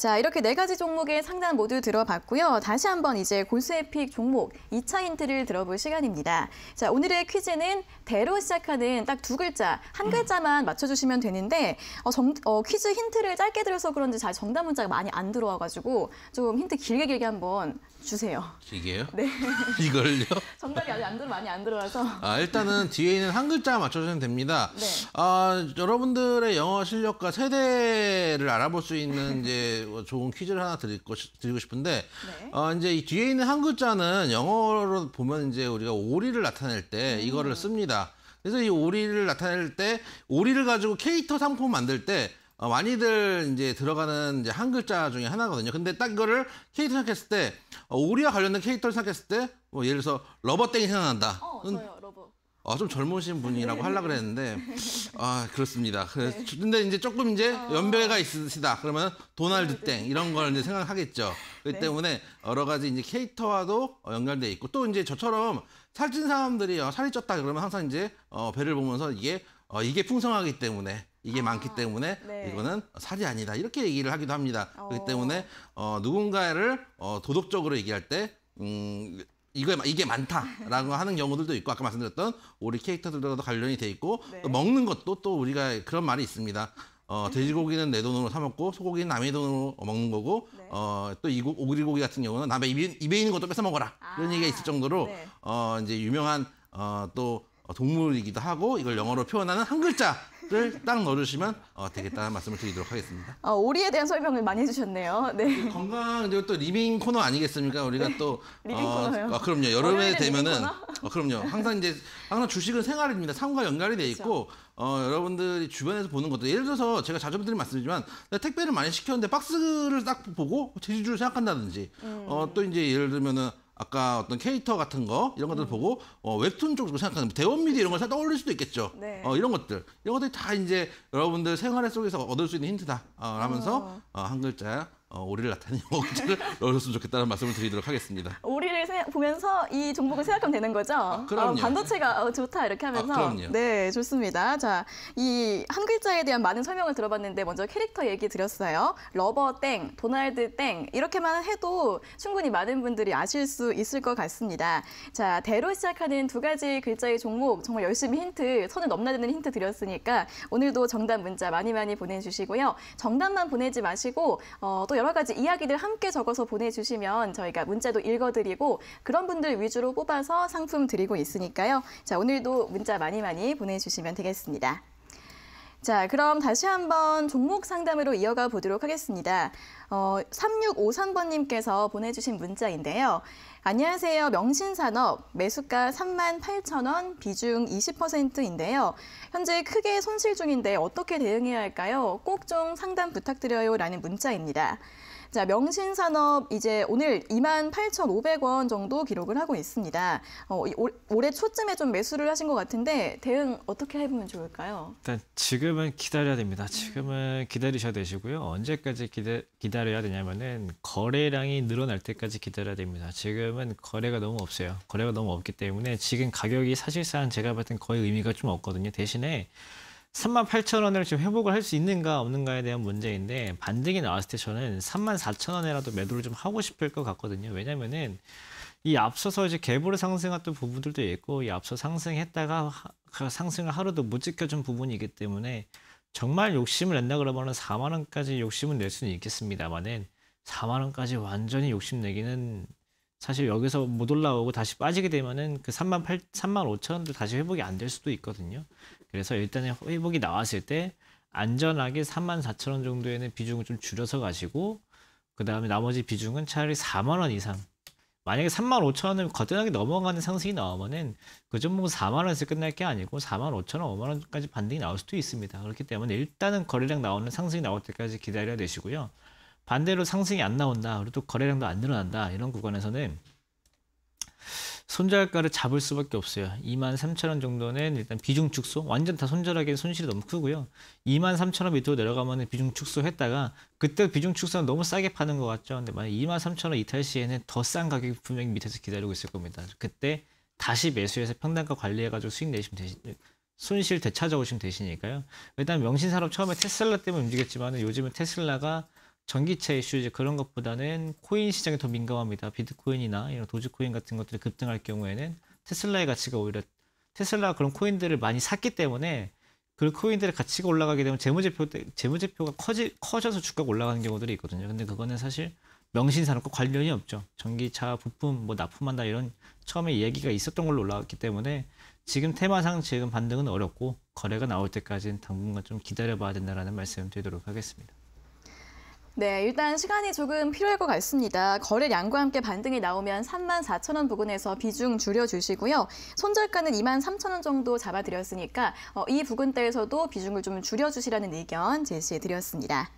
자, 이렇게 네 가지 종목의 상단 모두 들어봤고요. 다시 한번 이제 골수에픽 종목 2차 힌트를 들어볼 시간입니다. 자, 오늘의 퀴즈는 대로 시작하는 딱 두 글자, 한 음. 글자만 맞춰주시면 되는데 어, 정, 어, 퀴즈 힌트를 짧게 들어서 그런지 잘 정답 문자가 많이 안 들어와가지고 좀 힌트 길게 길게 한번 주세요. 이게요? 네. 이걸요? 정답이 아직 안 들어 많이 안 들어와서. 아 일단은 뒤에 있는 한 글자 맞춰주면 됩니다. 네. 아 여러분들의 영어 실력과 세대를 알아볼 수 있는 이제 좋은 퀴즈를 하나 드릴 것 드리고 싶은데, 네. 어 이제 이 뒤에 있는 한 글자는 영어로 보면 이제 우리가 오리를 나타낼 때 음. 이거를 씁니다. 그래서 이 오리를 나타낼 때 오리를 가지고 캐릭터 상품 만들 때 어, 많이들 이제 들어가는 이제 한 글자 중에 하나거든요. 근데 딱 이거를 캐릭터 생각했을 때 어, 오리와 관련된 캐릭터를 생각했을 때뭐 예를 들어서 러버땡이 생각난다. 어, 저요, 음. 러버. 아, 좀 젊으신 분이라고 하려고 그랬는데, 아, 그렇습니다. 그래, 네. 근데 이제 조금 이제 아. 연배가 있으시다. 그러면 도날드 네, 네. 땡, 이런 걸 이제 생각하겠죠. 그렇기 네. 때문에 여러 가지 이제 캐릭터와도 어, 연결돼 있고, 또 이제 저처럼 살찐 사람들이 어, 살이 쪘다 그러면 항상 이제 어, 배를 보면서 이게, 어, 이게 풍성하기 때문에 이게 아, 많기 때문에 네. 이거는 살이 아니다 이렇게 얘기를 하기도 합니다. 어. 그렇기 때문에 어, 누군가를 어, 도덕적으로 얘기할 때 음, 이거 이게 많다라고 하는 경우들도 있고 아까 말씀드렸던 우리 캐릭터들과도 관련이 돼 있고 네. 또 먹는 것도 또 우리가 그런 말이 있습니다. 어, 음. 돼지고기는 내 돈으로 사 먹고 소고기는 남의 돈으로 먹는 거고 네. 어, 또 이고 오리고기 같은 경우는 남의 입에, 입에 있는 것도 뺏어 먹어라 아, 이런 얘기가 있을 정도로 네. 어, 이제 유명한 어, 또 동물이기도 하고 이걸 영어로 표현하는 한 글자 것들 딱 넣어주시면 어, 되겠다는 말씀을 드리도록 하겠습니다. 어, 오리에 대한 설명을 많이 해주셨네요. 네. 네 건강 그리고 또 리빙 코너 아니겠습니까? 우리가 네. 또 리빙 어, 코너요. 어, 그럼요. 여름에 되면은 어, 그럼요. 항상 이제 항상 주식은 생활입니다. 삶과 연결이 돼 있고 그렇죠. 어, 여러분들이 주변에서 보는 것도 예를 들어서 제가 자주 드린 말씀이지만 택배를 많이 시켰는데 박스를 딱 보고 제주를 생각한다든지 음. 어, 또 이제 예를 들면은 아까 어떤 캐릭터 같은 거 이런 것들 음. 보고 어, 웹툰 쪽으로 생각하는 대원미디 이런 걸 떠올릴 수도 있겠죠. 네. 어, 이런 것들 이런 것들이 다 이제 여러분들 생활 속에서 얻을 수 있는 힌트다 어, 라면서 어, 어 한 글자 어, 오리를 나타내는 먹자를 넣으셨으면 좋겠다는 말씀을 드리도록 하겠습니다. 오리를 세, 보면서 이 종목을 생각하면 되는 거죠? 아, 그럼요. 어, 반도체가 어, 좋다 이렇게 아, 하면서. 아, 네, 좋습니다. 자, 이 한 글자에 대한 많은 설명을 들어봤는데 먼저 캐릭터 얘기 드렸어요. 러버 땡, 도날드 땡 이렇게만 해도 충분히 많은 분들이 아실 수 있을 것 같습니다. 자, 대로 시작하는 두 가지 글자의 종목 정말 열심히 힌트, 선을 넘나드는 힌트 드렸으니까 오늘도 정답 문자 많이 많이 보내주시고요. 정답만 보내지 마시고 어, 또 여러 가지 이야기들 함께 적어서 보내주시면 저희가 문자도 읽어드리고 그런 분들 위주로 뽑아서 상품 드리고 있으니까요. 자, 오늘도 문자 많이 많이 보내주시면 되겠습니다. 자, 그럼 다시 한번 종목 상담으로 이어가 보도록 하겠습니다. 어, 3653번님께서 보내주신 문자인데요. 안녕하세요. 명신산업 매수가 3만 8천 원, 비중 20%인데요. 현재 크게 손실 중인데 어떻게 대응해야 할까요? 꼭 좀 상담 부탁드려요라는 문자입니다. 자, 명신산업 이제 오늘 28,500원 정도 기록을 하고 있습니다. 어, 올, 올해 초쯤에 좀 매수를 하신 것 같은데 대응 어떻게 해보면 좋을까요? 일단 지금은 기다려야 됩니다. 지금은 기다리셔야 되시고요. 언제까지 기다, 기다려야 되냐면은 거래량이 늘어날 때까지 기다려야 됩니다. 지금은 거래가 너무 없어요. 거래가 너무 없기 때문에 지금 가격이 사실상 제가 봤을 땐 거의 의미가 좀 없거든요. 대신에 3 8 0 0원을 지금 회복을 할 수 있는가 없는가에 대한 문제인데 반등이 나왔을 때 저는 3 4 0 0원에라도 매도를 좀 하고 싶을 것 같거든요. 왜냐면은 이 앞서서 이제 갭으로 상승했던 부분들도 있고 이 앞서 상승했다가 그 상승을 하루도 못 지켜준 부분이기 때문에 정말 욕심을 낸다 그러면은 4만 원까지 욕심은 낼 수는 있겠습니다만은 4만 원까지 완전히 욕심 내기는 사실 여기서 못 올라오고 다시 빠지게 되면은 그 3만 8 3만 5천 원도 다시 회복이 안 될 수도 있거든요. 그래서 일단은 회복이 나왔을 때 안전하게 34,000원 정도에는 비중을 좀 줄여서 가시고 그 다음에 나머지 비중은 차라리 4만원 이상 만약에 35,000원을 거뜬하게 넘어가는 상승이 나오면은 그전목은 4만원에서 끝날 게 아니고 45,000원, 5만원까지 반등이 나올 수도 있습니다. 그렇기 때문에 일단은 거래량 나오는 상승이 나올 때까지 기다려야 되시고요. 반대로 상승이 안 나온다, 그리고 또 거래량도 안 늘어난다, 이런 구간에서는 손절가를 잡을 수밖에 없어요. 23,000원 정도는 일단 비중 축소, 완전 다 손절하기엔 손실이 너무 크고요. 23,000원 밑으로 내려가면 비중 축소했다가 그때 비중 축소는 너무 싸게 파는 것 같죠. 근데 만약 23,000원 이탈 시에는 더 싼 가격이 분명히 밑에서 기다리고 있을 겁니다. 그때 다시 매수해서 평단가 관리해가지고 수익 내시면 되시, 손실 되찾아오시면 되시니까요. 일단 명신산업 처음에 테슬라 때문에 움직였지만 요즘은 테슬라가 전기차 이슈 그런 것보다는 코인 시장이 더 민감합니다. 비트코인이나 이런 도지코인 같은 것들이 급등할 경우에는 테슬라의 가치가 오히려 테슬라 가 그런 코인들을 많이 샀기 때문에 그 코인들의 가치가 올라가게 되면 재무제표 재무제표가 커지 커져서 주가가 올라가는 경우들이 있거든요. 근데 그거는 사실 명신산업과 관련이 없죠. 전기차 부품 뭐 납품한다 이런 처음에 얘기가 있었던 걸로 올라왔기 때문에 지금 테마상 지금 반등은 어렵고 거래가 나올 때까지는 당분간 좀 기다려봐야 된다라는 말씀 드리도록 하겠습니다. 네, 일단 시간이 조금 필요할 것 같습니다. 거래량과 함께 반등이 나오면 3 4 0 0원 부근에서 비중 줄여주시고요. 손절가는 2 3 0 0원 정도 잡아드렸으니까 어, 이 부근대에서도 비중을 좀 줄여주시라는 의견 제시해드렸습니다.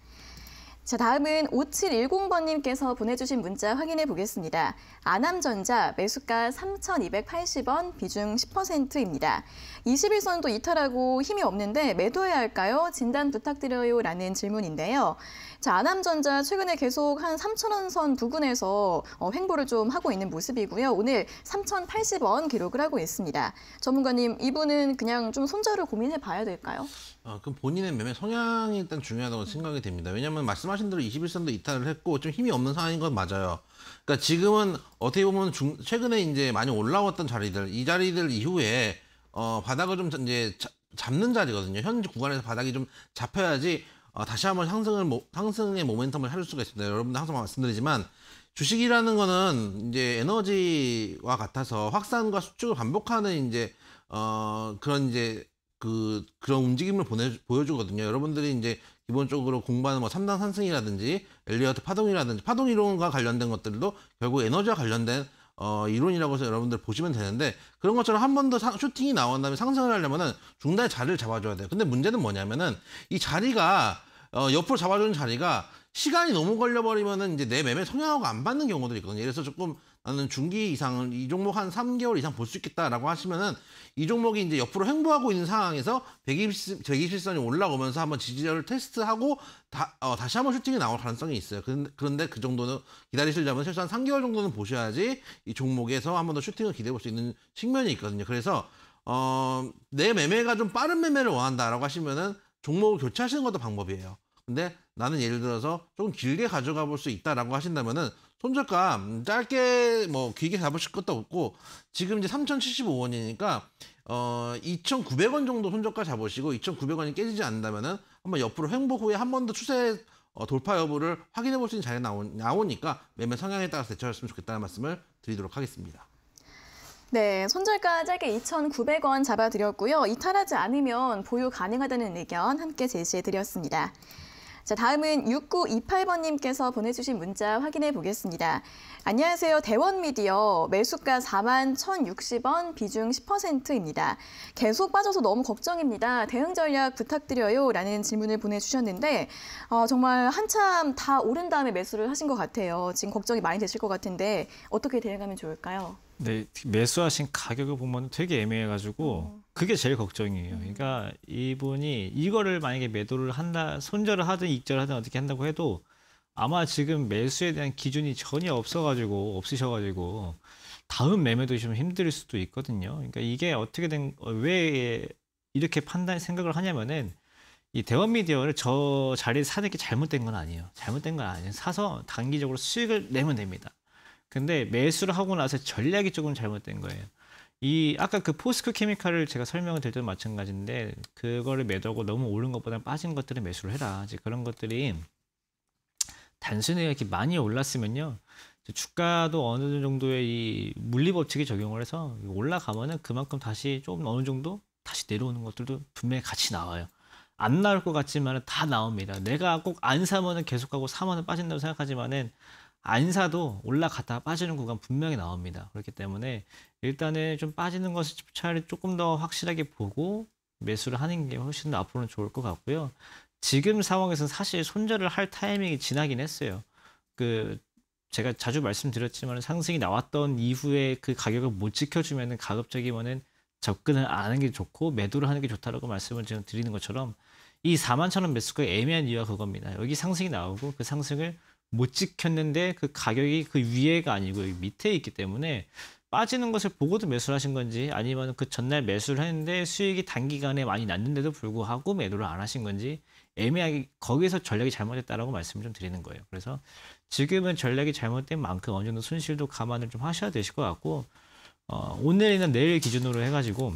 자, 다음은 5710번님께서 보내주신 문자 확인해 보겠습니다. 아남전자 매수가 3,280원, 비중 10%입니다. 21선도 이탈하고 힘이 없는데 매도해야 할까요? 진단 부탁드려요 라는 질문인데요. 자, 아남전자 최근에 계속 한 3,000원 선 부근에서 어, 횡보를 좀 하고 있는 모습이고요. 오늘 3,080원 기록을 하고 있습니다. 전문가님, 이분은 그냥 좀 손절을 고민해 봐야 될까요? 아, 그럼 본인의 매매 성향이 일단 중요하다고 음. 생각이 됩니다. 왜냐하면 말씀하신 대로 21선도 이탈을 했고 좀 힘이 없는 상황인 건 맞아요. 그러니까 지금은 어떻게 보면 중, 최근에 이제 많이 올라왔던 자리들, 이 자리들 이후에 어, 바닥을 좀 이제 잡는 자리거든요. 현 구간에서 바닥이 좀 잡혀야지 어, 다시 한번 상승을 모, 상승의 모멘텀을 찾을 수가 있습니다. 여러분들 항상 말씀드리지만 주식이라는 거는 이제 에너지와 같아서 확산과 수축을 반복하는 이제 어 그런 이제 그 그런 움직임을 보내, 보여주거든요. 여러분들이 이제 기본적으로 공부하는 뭐 3단 산승이라든지 엘리어트 파동이라든지 파동 이론과 관련된 것들도 결국 에너지와 관련된 어, 이론이라고 해서 여러분들 보시면 되는데 그런 것처럼 한 번더 슈팅이 나온 다음에 상승을 하려면은 중간에 자리를 잡아줘야 돼요. 근데 문제는 뭐냐면은 이 자리가 어, 옆으로 잡아주는 자리가 시간이 너무 걸려버리면은 이제 내 매매 성향하고 안 받는 경우들이 있거든요. 그래서 조금 나는 중기 이상은 이 종목 한 3개월 이상 볼 수 있겠다라고 하시면은 이 종목이 이제 옆으로 횡보하고 있는 상황에서 120, 120선이 올라오면서 한번 지지를 자 테스트하고 다, 어, 다시 한번 슈팅이 나올 가능성이 있어요. 그런데, 그런데 그 정도는 기다리시려면 최소한 3개월 정도는 보셔야지 이 종목에서 한 번 더 슈팅을 기대해 볼 수 있는 측면이 있거든요. 그래서 어, 내 매매가 좀 빠른 매매를 원한다라고 하시면은 종목을 교체하시는 것도 방법이에요. 근데 나는 예를 들어서 조금 길게 가져가 볼 수 있다라고 하신다면은 손절감 짧게 뭐 길게 가보실 것도 없고 지금 이제 3,075원이니까 어 2,900원 정도 손절가 잡으시고 2,900원이 깨지지 않는다면은 한번 옆으로 횡보 후에 한 번 더 추세 어, 돌파 여부를 확인해 볼 수 있는 자리 에 나오니까 매매 성향에 따라서 대처했으면 하 좋겠다는 말씀을 드리도록 하겠습니다. 네, 손절가 짧게 2,900원 잡아드렸고요. 이탈하지 않으면 보유 가능하다는 의견 함께 제시해드렸습니다. 자, 다음은 6928번님께서 보내주신 문자 확인해 보겠습니다. 안녕하세요. 대원미디어 매수가 4만 1,060원 비중 10%입니다. 계속 빠져서 너무 걱정입니다. 대응 전략 부탁드려요. 라는 질문을 보내주셨는데 어, 정말 한참 다 오른 다음에 매수를 하신 것 같아요. 지금 걱정이 많이 되실 것 같은데 어떻게 대응하면 좋을까요? 네, 매수하신 가격을 보면 되게 애매해가지고 음. 그게 제일 걱정이에요. 그러니까 이분이 이거를 만약에 매도를 한다, 손절을 하든 익절을 하든 어떻게 한다고 해도 아마 지금 매수에 대한 기준이 전혀 없어가지고 없으셔가지고 다음 매매도 좀 힘들 수도 있거든요. 그러니까 이게 어떻게 된 왜 이렇게 판단 생각을 하냐면은 이 대원 미디어를 저 자리에 사는 게 잘못된 건 아니에요. 잘못된 건 아니에요. 사서 단기적으로 수익을 내면 됩니다. 근데 매수를 하고 나서 전략이 조금 잘못된 거예요. 이 아까 그 포스크 케미칼을 제가 설명을 드릴 때도 마찬가지인데 그거를 매도하고 너무 오른 것보다 빠진 것들을 매수를 해라. 이제 그런 것들이 단순히 이렇게 많이 올랐으면요. 주가도 어느 정도의 이 물리 법칙에 적용을 해서 올라가면은 그만큼 다시 조금 어느 정도 다시 내려오는 것들도 분명히 같이 나와요. 안 나올 것 같지만 은다 나옵니다. 내가 꼭 안 사면은 계속 하고 사면은 빠진다고 생각하지만은 안 사도 올라갔다 빠지는 구간 분명히 나옵니다. 그렇기 때문에 일단은 좀 빠지는 것을 차라리 조금 더 확실하게 보고 매수를 하는 게 훨씬 더 앞으로는 좋을 것 같고요. 지금 상황에서는 사실 손절을 할 타이밍이 지나긴 했어요. 그 제가 자주 말씀드렸지만 상승이 나왔던 이후에 그 가격을 못 지켜주면은 가급적이면은 접근을 안 하는 게 좋고 매도를 하는 게 좋다라고 말씀을 지금 드리는 것처럼 이 4만 천 원 매수가 애매한 이유가 그겁니다. 여기 상승이 나오고 그 상승을 못 지켰는데 그 가격이 그 위에가 아니고 밑에 있기 때문에 빠지는 것을 보고도 매수를 하신 건지 아니면 그 전날 매수를 했는데 수익이 단기간에 많이 났는데도 불구하고 매도를 안 하신 건지 애매하게 거기에서 전략이 잘못됐다라고 말씀을 좀 드리는 거예요. 그래서 지금은 전략이 잘못된 만큼 어느 정도 손실도 감안을 좀 하셔야 되실 것 같고 어, 오늘이나 내일 기준으로 해가지고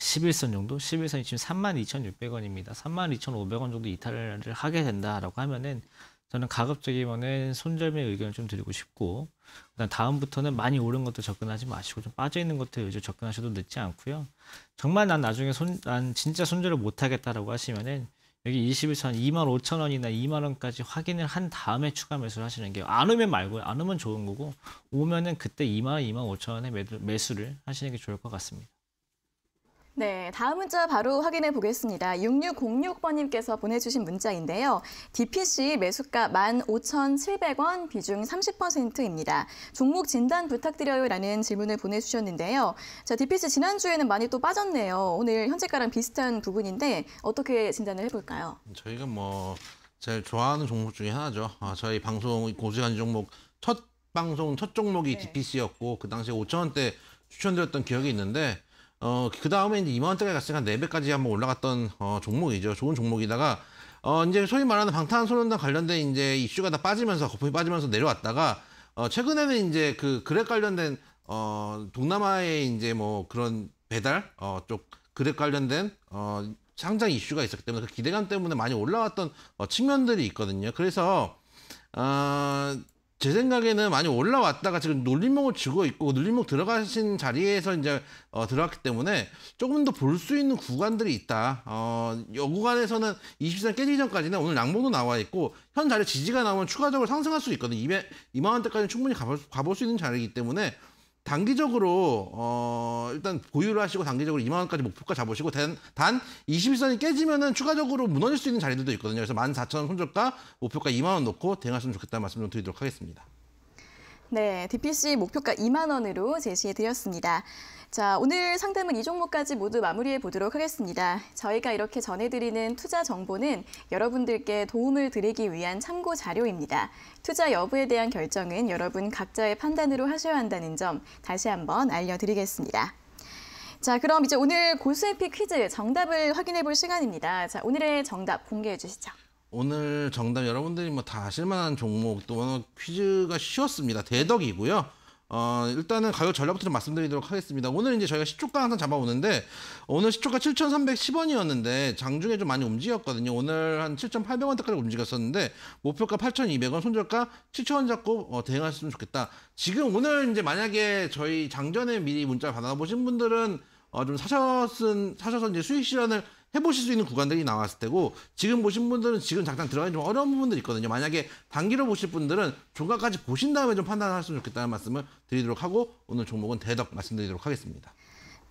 11선 정도? 11선이 지금 32,600원입니다. 32,500원 정도 이탈을 하게 된다라고 하면은 저는 가급적이면은 손절매 의견을 좀 드리고 싶고 그다음 다음부터는 많이 오른 것도 접근하지 마시고 좀 빠져 있는 것들 위주 접근하셔도 늦지 않고요. 정말 난 나중에 손 난 진짜 손절을 못 하겠다라고 하시면은 여기 21,000원, 2 5 0 0원이나 2만원까지 확인을 한 다음에 추가 매수를 하시는 게 안 오면 말고요. 안 오면 좋은 거고 오면은 그때 2만원, 2 5천0 0원에 매수를 하시는 게 좋을 것 같습니다. 네, 다음 문자 바로 확인해 보겠습니다. 6606번님께서 보내주신 문자인데요. DPC 매수가 15,700원, 비중 30%입니다. 종목 진단 부탁드려요라는 질문을 보내주셨는데요. 자, DPC 지난주에는 많이 또 빠졌네요. 오늘 현재가랑 비슷한 부분인데 어떻게 진단을 해볼까요? 저희가 뭐 제일 좋아하는 종목 중에 하나죠. 아, 저희 방송 고지간 종목 첫 방송 첫 종목이 네. DPC였고 그 당시에 5,000원대 추천드렸던 기억이 있는데 어, 그 다음에 이제 2만원대까 갔으니까 4배까지 한번 올라갔던 어, 종목이죠. 좋은 종목이다가, 어, 이제 소위 말하는 방탄소년단 관련된 이제 이슈가 다 빠지면서, 거품이 빠지면서 내려왔다가, 어, 최근에는 이제 그 그렉 관련된, 어, 동남아에 이제 뭐 그런 배달, 어, 쪽 그렉 관련된, 어, 상장 이슈가 있었기 때문에 그 기대감 때문에 많이 올라왔던 어, 측면들이 있거든요. 그래서, 어, 제 생각에는 많이 올라왔다가 지금 놀림목을 쥐고 있고 놀림목 들어가신 자리에서 이제 어, 들어갔기 때문에 조금 더 볼 수 있는 구간들이 있다. 어, 여 구간에서는 20선 깨지기 전까지는 오늘 양봉도 나와 있고 현 자리 지지가 나오면 추가적으로 상승할 수 있거든. 200, 2만 원대까지는 충분히 가볼, 가볼 수 있는 자리이기 때문에 단기적으로 어 일단 보유를 하시고 단기적으로 2만 원까지 목표가 잡으시고 단, 단 21선이 깨지면은 추가적으로 무너질 수 있는 자리들도 있거든요. 그래서 14,000원 손절가 목표가 2만 원 놓고 대응하시면 좋겠다는 말씀 좀 드리도록 하겠습니다. 네, DPC 목표가 2만 원으로 제시해드렸습니다. 자, 오늘 상담은 이 종목까지 모두 마무리해 보도록 하겠습니다. 저희가 이렇게 전해드리는 투자 정보는 여러분들께 도움을 드리기 위한 참고 자료입니다. 투자 여부에 대한 결정은 여러분 각자의 판단으로 하셔야 한다는 점 다시 한번 알려드리겠습니다. 자, 그럼 이제 오늘 고수의피 퀴즈 정답을 확인해 볼 시간입니다. 자, 오늘의 정답 공개해 주시죠. 오늘 정답 여러분들이 뭐 다 아실만한 종목 또 오늘 퀴즈가 쉬웠습니다. 대덕이고요. 어, 일단은 가격 전략부터 좀 말씀드리도록 하겠습니다. 오늘 이제 저희가 시초가 항상 잡아오는데 오늘 시초가 7,310원이었는데 장중에 좀 많이 움직였거든요. 오늘 한 7,800원대까지 움직였었는데 목표가 8,200원, 손절가 7,000원 잡고 어, 대응하셨으면 좋겠다. 지금 오늘 이제 만약에 저희 장전에 미리 문자 를 받아보신 분들은 어, 좀 사셨은 사셔서 이제 수익 실현을 해보실 수 있는 구간들이 나왔을 때고 지금 보신 분들은 지금 잠깐 들어가기 좀 어려운 부분들이 있거든요. 만약에 단기로 보실 분들은 종가까지 보신 다음에 좀 판단을 하셨으면 좋겠다는 말씀을 드리도록 하고 오늘 종목은 대덕 말씀드리도록 하겠습니다.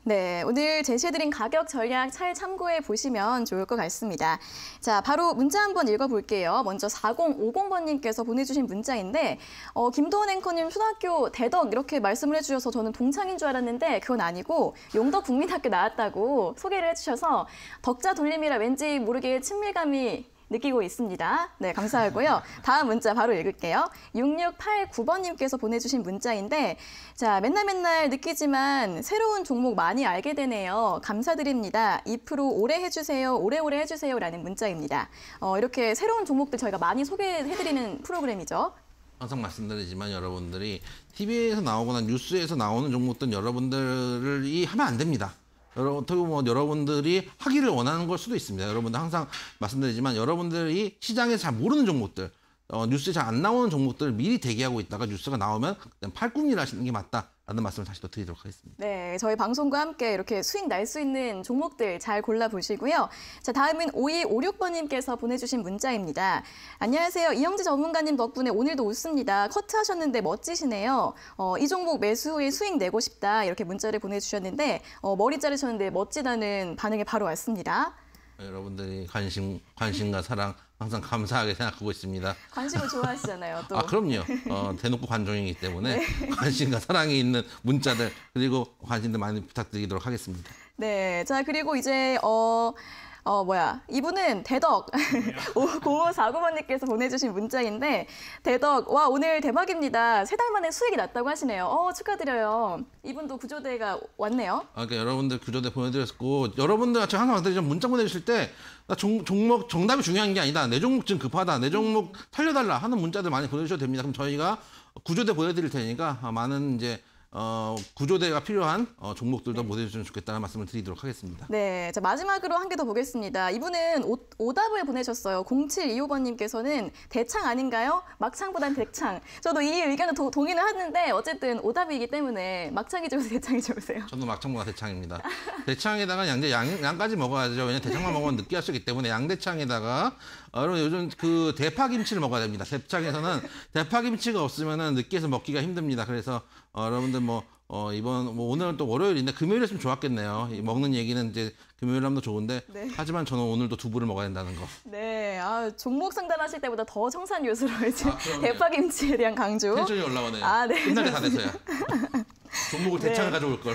네, 오늘 제시해드린 가격 전략 잘 참고해 보시면 좋을 것 같습니다. 자, 바로 문자 한번 읽어볼게요. 먼저 4050번님께서 보내주신 문자인데 어, 김도원 앵커님 초등학교 대덕 이렇게 말씀을 해주셔서 저는 동창인 줄 알았는데 그건 아니고 용덕국민학교 나왔다고 소개를 해주셔서 덕자 돌림이라 왠지 모르게 친밀감이 느끼고 있습니다. 네, 감사하고요. 다음 문자 바로 읽을게요. 6689번님께서 보내주신 문자인데 자, 맨날 맨날 느끼지만 새로운 종목 많이 알게 되네요. 감사드립니다. 2% 오래 해주세요. 오래오래 해주세요. 라는 문자입니다. 어, 이렇게 새로운 종목들 저희가 많이 소개해드리는 프로그램이죠. 항상 말씀드리지만 여러분들이 TV에서 나오거나 뉴스에서 나오는 종목들 여러분들이 하면 안 됩니다. 여러분 어떻게 보면 뭐 여러분들이 하기를 원하는 걸 수도 있습니다. 여러분들 항상 말씀드리지만 여러분들이 시장에서 잘 모르는 종목들, 어, 뉴스에 잘 안 나오는 종목들을 미리 대기하고 있다가 뉴스가 나오면 그냥 팔꿈를 하시는 게 맞다. 라는 말씀을 다시 또 드리도록 하겠습니다. 네, 저희 방송과 함께 이렇게 수익 날 수 있는 종목들 잘 골라보시고요. 자, 다음은 5256번님께서 보내주신 문자입니다. 안녕하세요. 이영재 전문가님 덕분에 오늘도 웃습니다. 커트하셨는데 멋지시네요. 어, 이 종목 매수 후에 수익 내고 싶다 이렇게 문자를 보내주셨는데 어, 머리 자르셨는데 멋지다는 반응이 바로 왔습니다. 네, 여러분들이 관심, 관심과 사랑 항상 감사하게 생각하고 있습니다. 관심을 좋아하시잖아요. 또. 아 그럼요. 어, 대놓고 관종이기 때문에 네. 관심과 사랑이 있는 문자들 그리고 관심들 많이 부탁드리도록 하겠습니다. 네, 자 그리고 이제 어. 어 뭐야 이분은 대덕 0549번님께서 보내주신 문자인데 대덕 와 오늘 대박입니다. 세 달 만에 수익이 났다고 하시네요. 어 축하드려요. 이분도 구조대가 왔네요. 아 그러니까 여러분들 구조대 보내드렸고 여러분들 같이 항상 좀 문자 보내주실 때나 종목 정답이 중요한 게 아니다. 내 종목 지금 급하다. 내 종목 살려달라 하는 문자들 많이 보내주셔도 됩니다. 그럼 저희가 구조대 보내드릴 테니까 아, 많은 이제 어, 구조대가 필요한 어, 종목들도 네. 보내주시면 좋겠다는 말씀을 드리도록 하겠습니다. 네, 자 마지막으로 한 개 더 보겠습니다. 이분은 오, 오답을 보내셨어요. 0725번님께서는 대창 아닌가요? 막창보단 대창. 저도 이의견을 도, 동의는 하는데 어쨌든 오답이기 때문에 막창이 좋으세요? 대창이 좋으세요? 저도 막창보다 대창입니다. 대창에다가 양 양, 양까지 먹어야죠. 왜냐면 하 대창만 먹으면 느끼할 수기 때문에 양대창에다가 여러분 아, 요즘 그 대파 김치를 먹어야 됩니다. 대창에서는 대파 김치가 없으면은 느끼해서 먹기가 힘듭니다. 그래서 어, 여러분들 뭐 어, 이번 뭐 오늘은 또 월요일인데 금요일이었으면 좋았겠네요. 이 먹는 얘기는 이제 금요일 하면 좋은데 네. 하지만 저는 오늘도 두부를 먹어야 된다는 거. 네, 아 종목 상단하실 때보다 더 청산 요소로 아, 이제 아, 대파김치에 대한 강조. 텐션이 올라오네요. 아, 네. 끝나게 다 됐어요. 종목을 대창 네. 가져올 걸.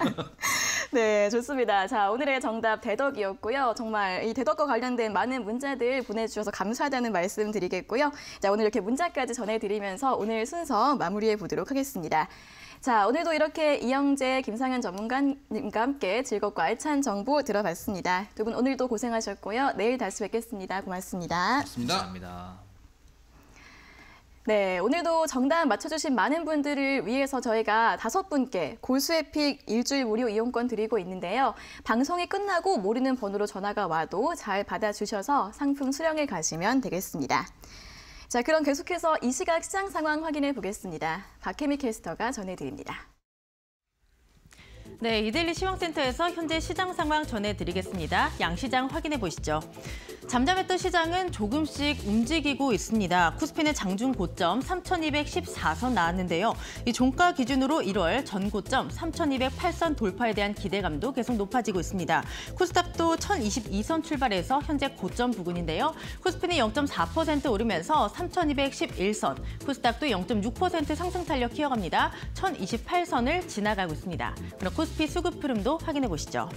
네, 좋습니다. 자, 오늘의 정답 대덕이었고요. 정말 이 대덕과 관련된 많은 문자들 보내주셔서 감사하다는 말씀 드리겠고요. 자, 오늘 이렇게 문자까지 전해드리면서 오늘 순서 마무리해 보도록 하겠습니다. 자, 오늘도 이렇게 이영재, 김상현 전문가님과 함께 즐겁고 알찬 정보 들어봤습니다. 두 분 오늘도 고생하셨고요. 내일 다시 뵙겠습니다. 고맙습니다. 고맙습니다. 감사합니다. 네, 오늘도 정답 맞춰주신 많은 분들을 위해서 저희가 다섯 분께 골수에픽 일주일 무료 이용권 드리고 있는데요. 방송이 끝나고 모르는 번호로 전화가 와도 잘 받아주셔서 상품 수령해 가시면 되겠습니다. 자, 그럼 계속해서 이 시각 시장 상황 확인해 보겠습니다. 박혜미 캐스터가 전해드립니다. 네, 이데일리 시황센터에서 현재 시장 상황 전해드리겠습니다. 양 시장 확인해 보시죠. 잠잠했던 시장은 조금씩 움직이고 있습니다. 코스피는 장중 고점 3,214선 나왔는데요. 이 종가 기준으로 1월 전 고점 3,208선 돌파에 대한 기대감도 계속 높아지고 있습니다. 코스닥도 1,022선 출발해서 현재 고점 부근인데요. 코스피는0.4% 오르면서 3,211선, 코스닥도 0.6% 상승 탄력 키워갑니다. 1,028선을 지나가고 있습니다. 그럼 코스피 수급 흐름도 확인해 보시죠.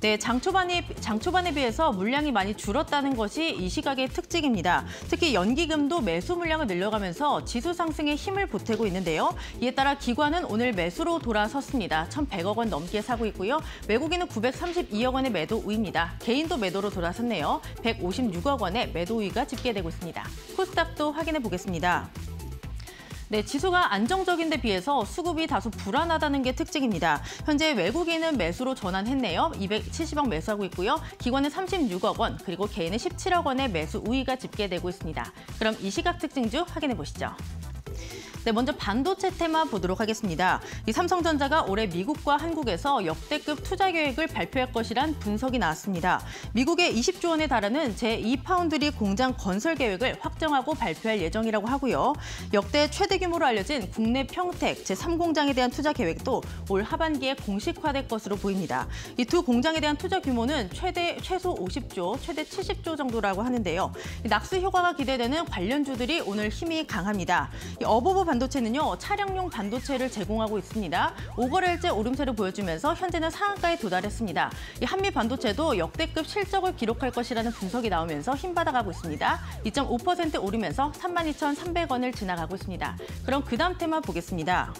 네, 장 초반에, 장 초반에 비해서 물량이 많이 줄었다는 것이 이 시각의 특징입니다. 특히 연기금도 매수 물량을 늘려가면서 지수 상승에 힘을 보태고 있는데요. 이에 따라 기관은 오늘 매수로 돌아섰습니다. 1,100억 원 넘게 사고 있고요. 외국인은 932억 원의 매도 우위입니다. 개인도 매도로 돌아섰네요. 156억 원의 매도 우위가 집계되고 있습니다. 코스닥도 확인해 보겠습니다. 네, 지수가 안정적인 데 비해서 수급이 다소 불안하다는 게 특징입니다. 현재 외국인은 매수로 전환했네요. 270억 매수하고 있고요. 기관은 36억 원, 그리고 개인은 17억 원의 매수 우위가 집계되고 있습니다. 그럼 이 시각 특징 중 확인해 보시죠. 네, 먼저 반도체 테마 보도록 하겠습니다. 이 삼성전자가 올해 미국과 한국에서 역대급 투자 계획을 발표할 것이란 분석이 나왔습니다. 미국의 20조 원에 달하는 제2파운드리 공장 건설 계획을 확정하고 발표할 예정이라고 하고요. 역대 최대 규모로 알려진 국내 평택 제3공장에 대한 투자 계획도 올 하반기에 공식화될 것으로 보입니다. 이 두 공장에 대한 투자 규모는 최대 최소 50조, 최대 70조 정도라고 하는데요. 낙수 효과가 기대되는 관련주들이 오늘 힘이 강합니다. 어버버 반도체는요 차량용 반도체를 제공하고 있습니다. 5거래일째 오름세를 보여주면서 현재는 상한가에 도달했습니다. 이 한미 반도체도 역대급 실적을 기록할 것이라는 분석이 나오면서 힘받아가고 있습니다. 2.5% 오르면서 32,300원을 지나가고 있습니다. 그럼 그 다음 테마 보겠습니다.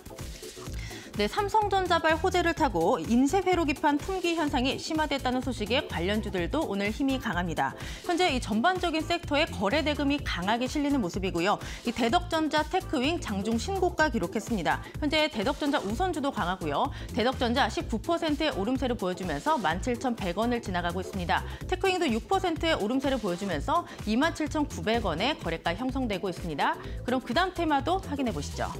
네, 삼성전자발 호재를 타고 인쇄회로 기판 품귀 현상이 심화됐다는 소식에 관련주들도 오늘 힘이 강합니다. 현재 이 전반적인 섹터의 거래 대금이 강하게 실리는 모습이고요. 이 대덕전자 테크윙 장중 신고가 기록했습니다. 현재 대덕전자 우선주도 강하고요. 대덕전자 19%의 오름세를 보여주면서 17,100원을 지나가고 있습니다. 테크윙도 6%의 오름세를 보여주면서 27,900원의 거래가 형성되고 있습니다. 그럼 그다음 테마도 확인해 보시죠.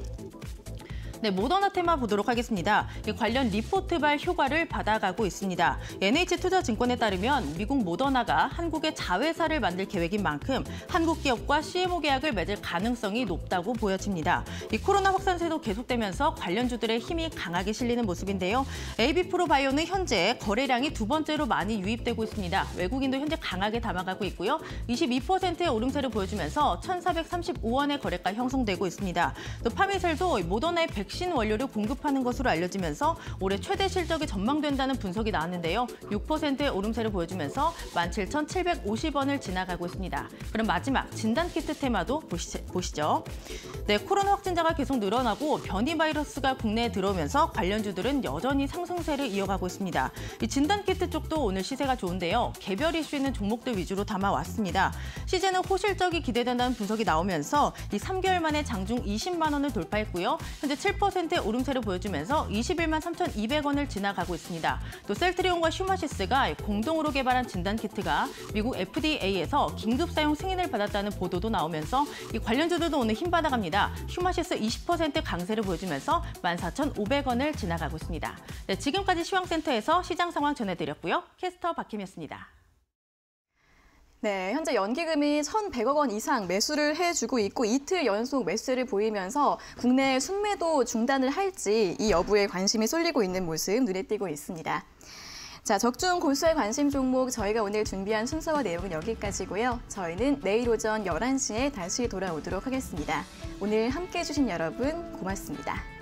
네, 모더나 테마 보도록 하겠습니다. 관련 리포트발 효과를 받아가고 있습니다. NH투자증권에 따르면 미국 모더나가 한국의 자회사를 만들 계획인 만큼 한국 기업과 CMO 계약을 맺을 가능성이 높다고 보여집니다. 이 코로나 확산세도 계속되면서 관련주들의 힘이 강하게 실리는 모습인데요. AB프로바이오는 현재 거래량이 두 번째로 많이 유입되고 있습니다. 외국인도 현재 강하게 담아가고 있고요. 22%의 오름세를 보여주면서 1,435원의 거래가 형성되고 있습니다. 또 파미셀도 모더나의 100 백신 원료를 공급하는 것으로 알려지면서 올해 최대 실적이 전망된다는 분석이 나왔는데요. 6%의 오름세를 보여주면서 17,750원을 지나가고 있습니다. 그럼 마지막 진단키트 테마도 보시, 죠 네, 코로나 확진자가 계속 늘어나고 변이 바이러스가 국내에 들어오면서 관련주들은 여전히 상승세를 이어가고 있습니다. 진단키트 쪽도 오늘 시세가 좋은데요. 개별 이슈 있는 종목들 위주로 담아왔습니다. 시제는 호실적이 기대된다는 분석이 나오면서 이 3개월 만에 장중 20만 원을 돌파했고요. 현재 7%의 오름세를 보여주면서 21만 3,200원을 지나가고 있습니다. 또 셀트리온과 슈마시스가 공동으로 개발한 진단 키트가 미국 FDA에서 긴급 사용 승인을 받았다는 보도도 나오면서 이 관련주들도 오늘 힘 받아갑니다. 슈마시스 20% 강세를 보여주면서 14,500원을 지나가고 있습니다. 네, 지금까지 시황센터에서 시장 상황 전해드렸고요. 캐스터 박힘이었습니다. 네, 현재 연기금이 1,100억 원 이상 매수를 해주고 있고 이틀 연속 매수를 보이면서 국내 순매도 중단을 할지 이 여부에 관심이 쏠리고 있는 모습 눈에 띄고 있습니다. 자, 적중 골수의 관심 종목 저희가 오늘 준비한 순서와 내용은 여기까지고요. 저희는 내일 오전 11시에 다시 돌아오도록 하겠습니다. 오늘 함께해 주신 여러분 고맙습니다.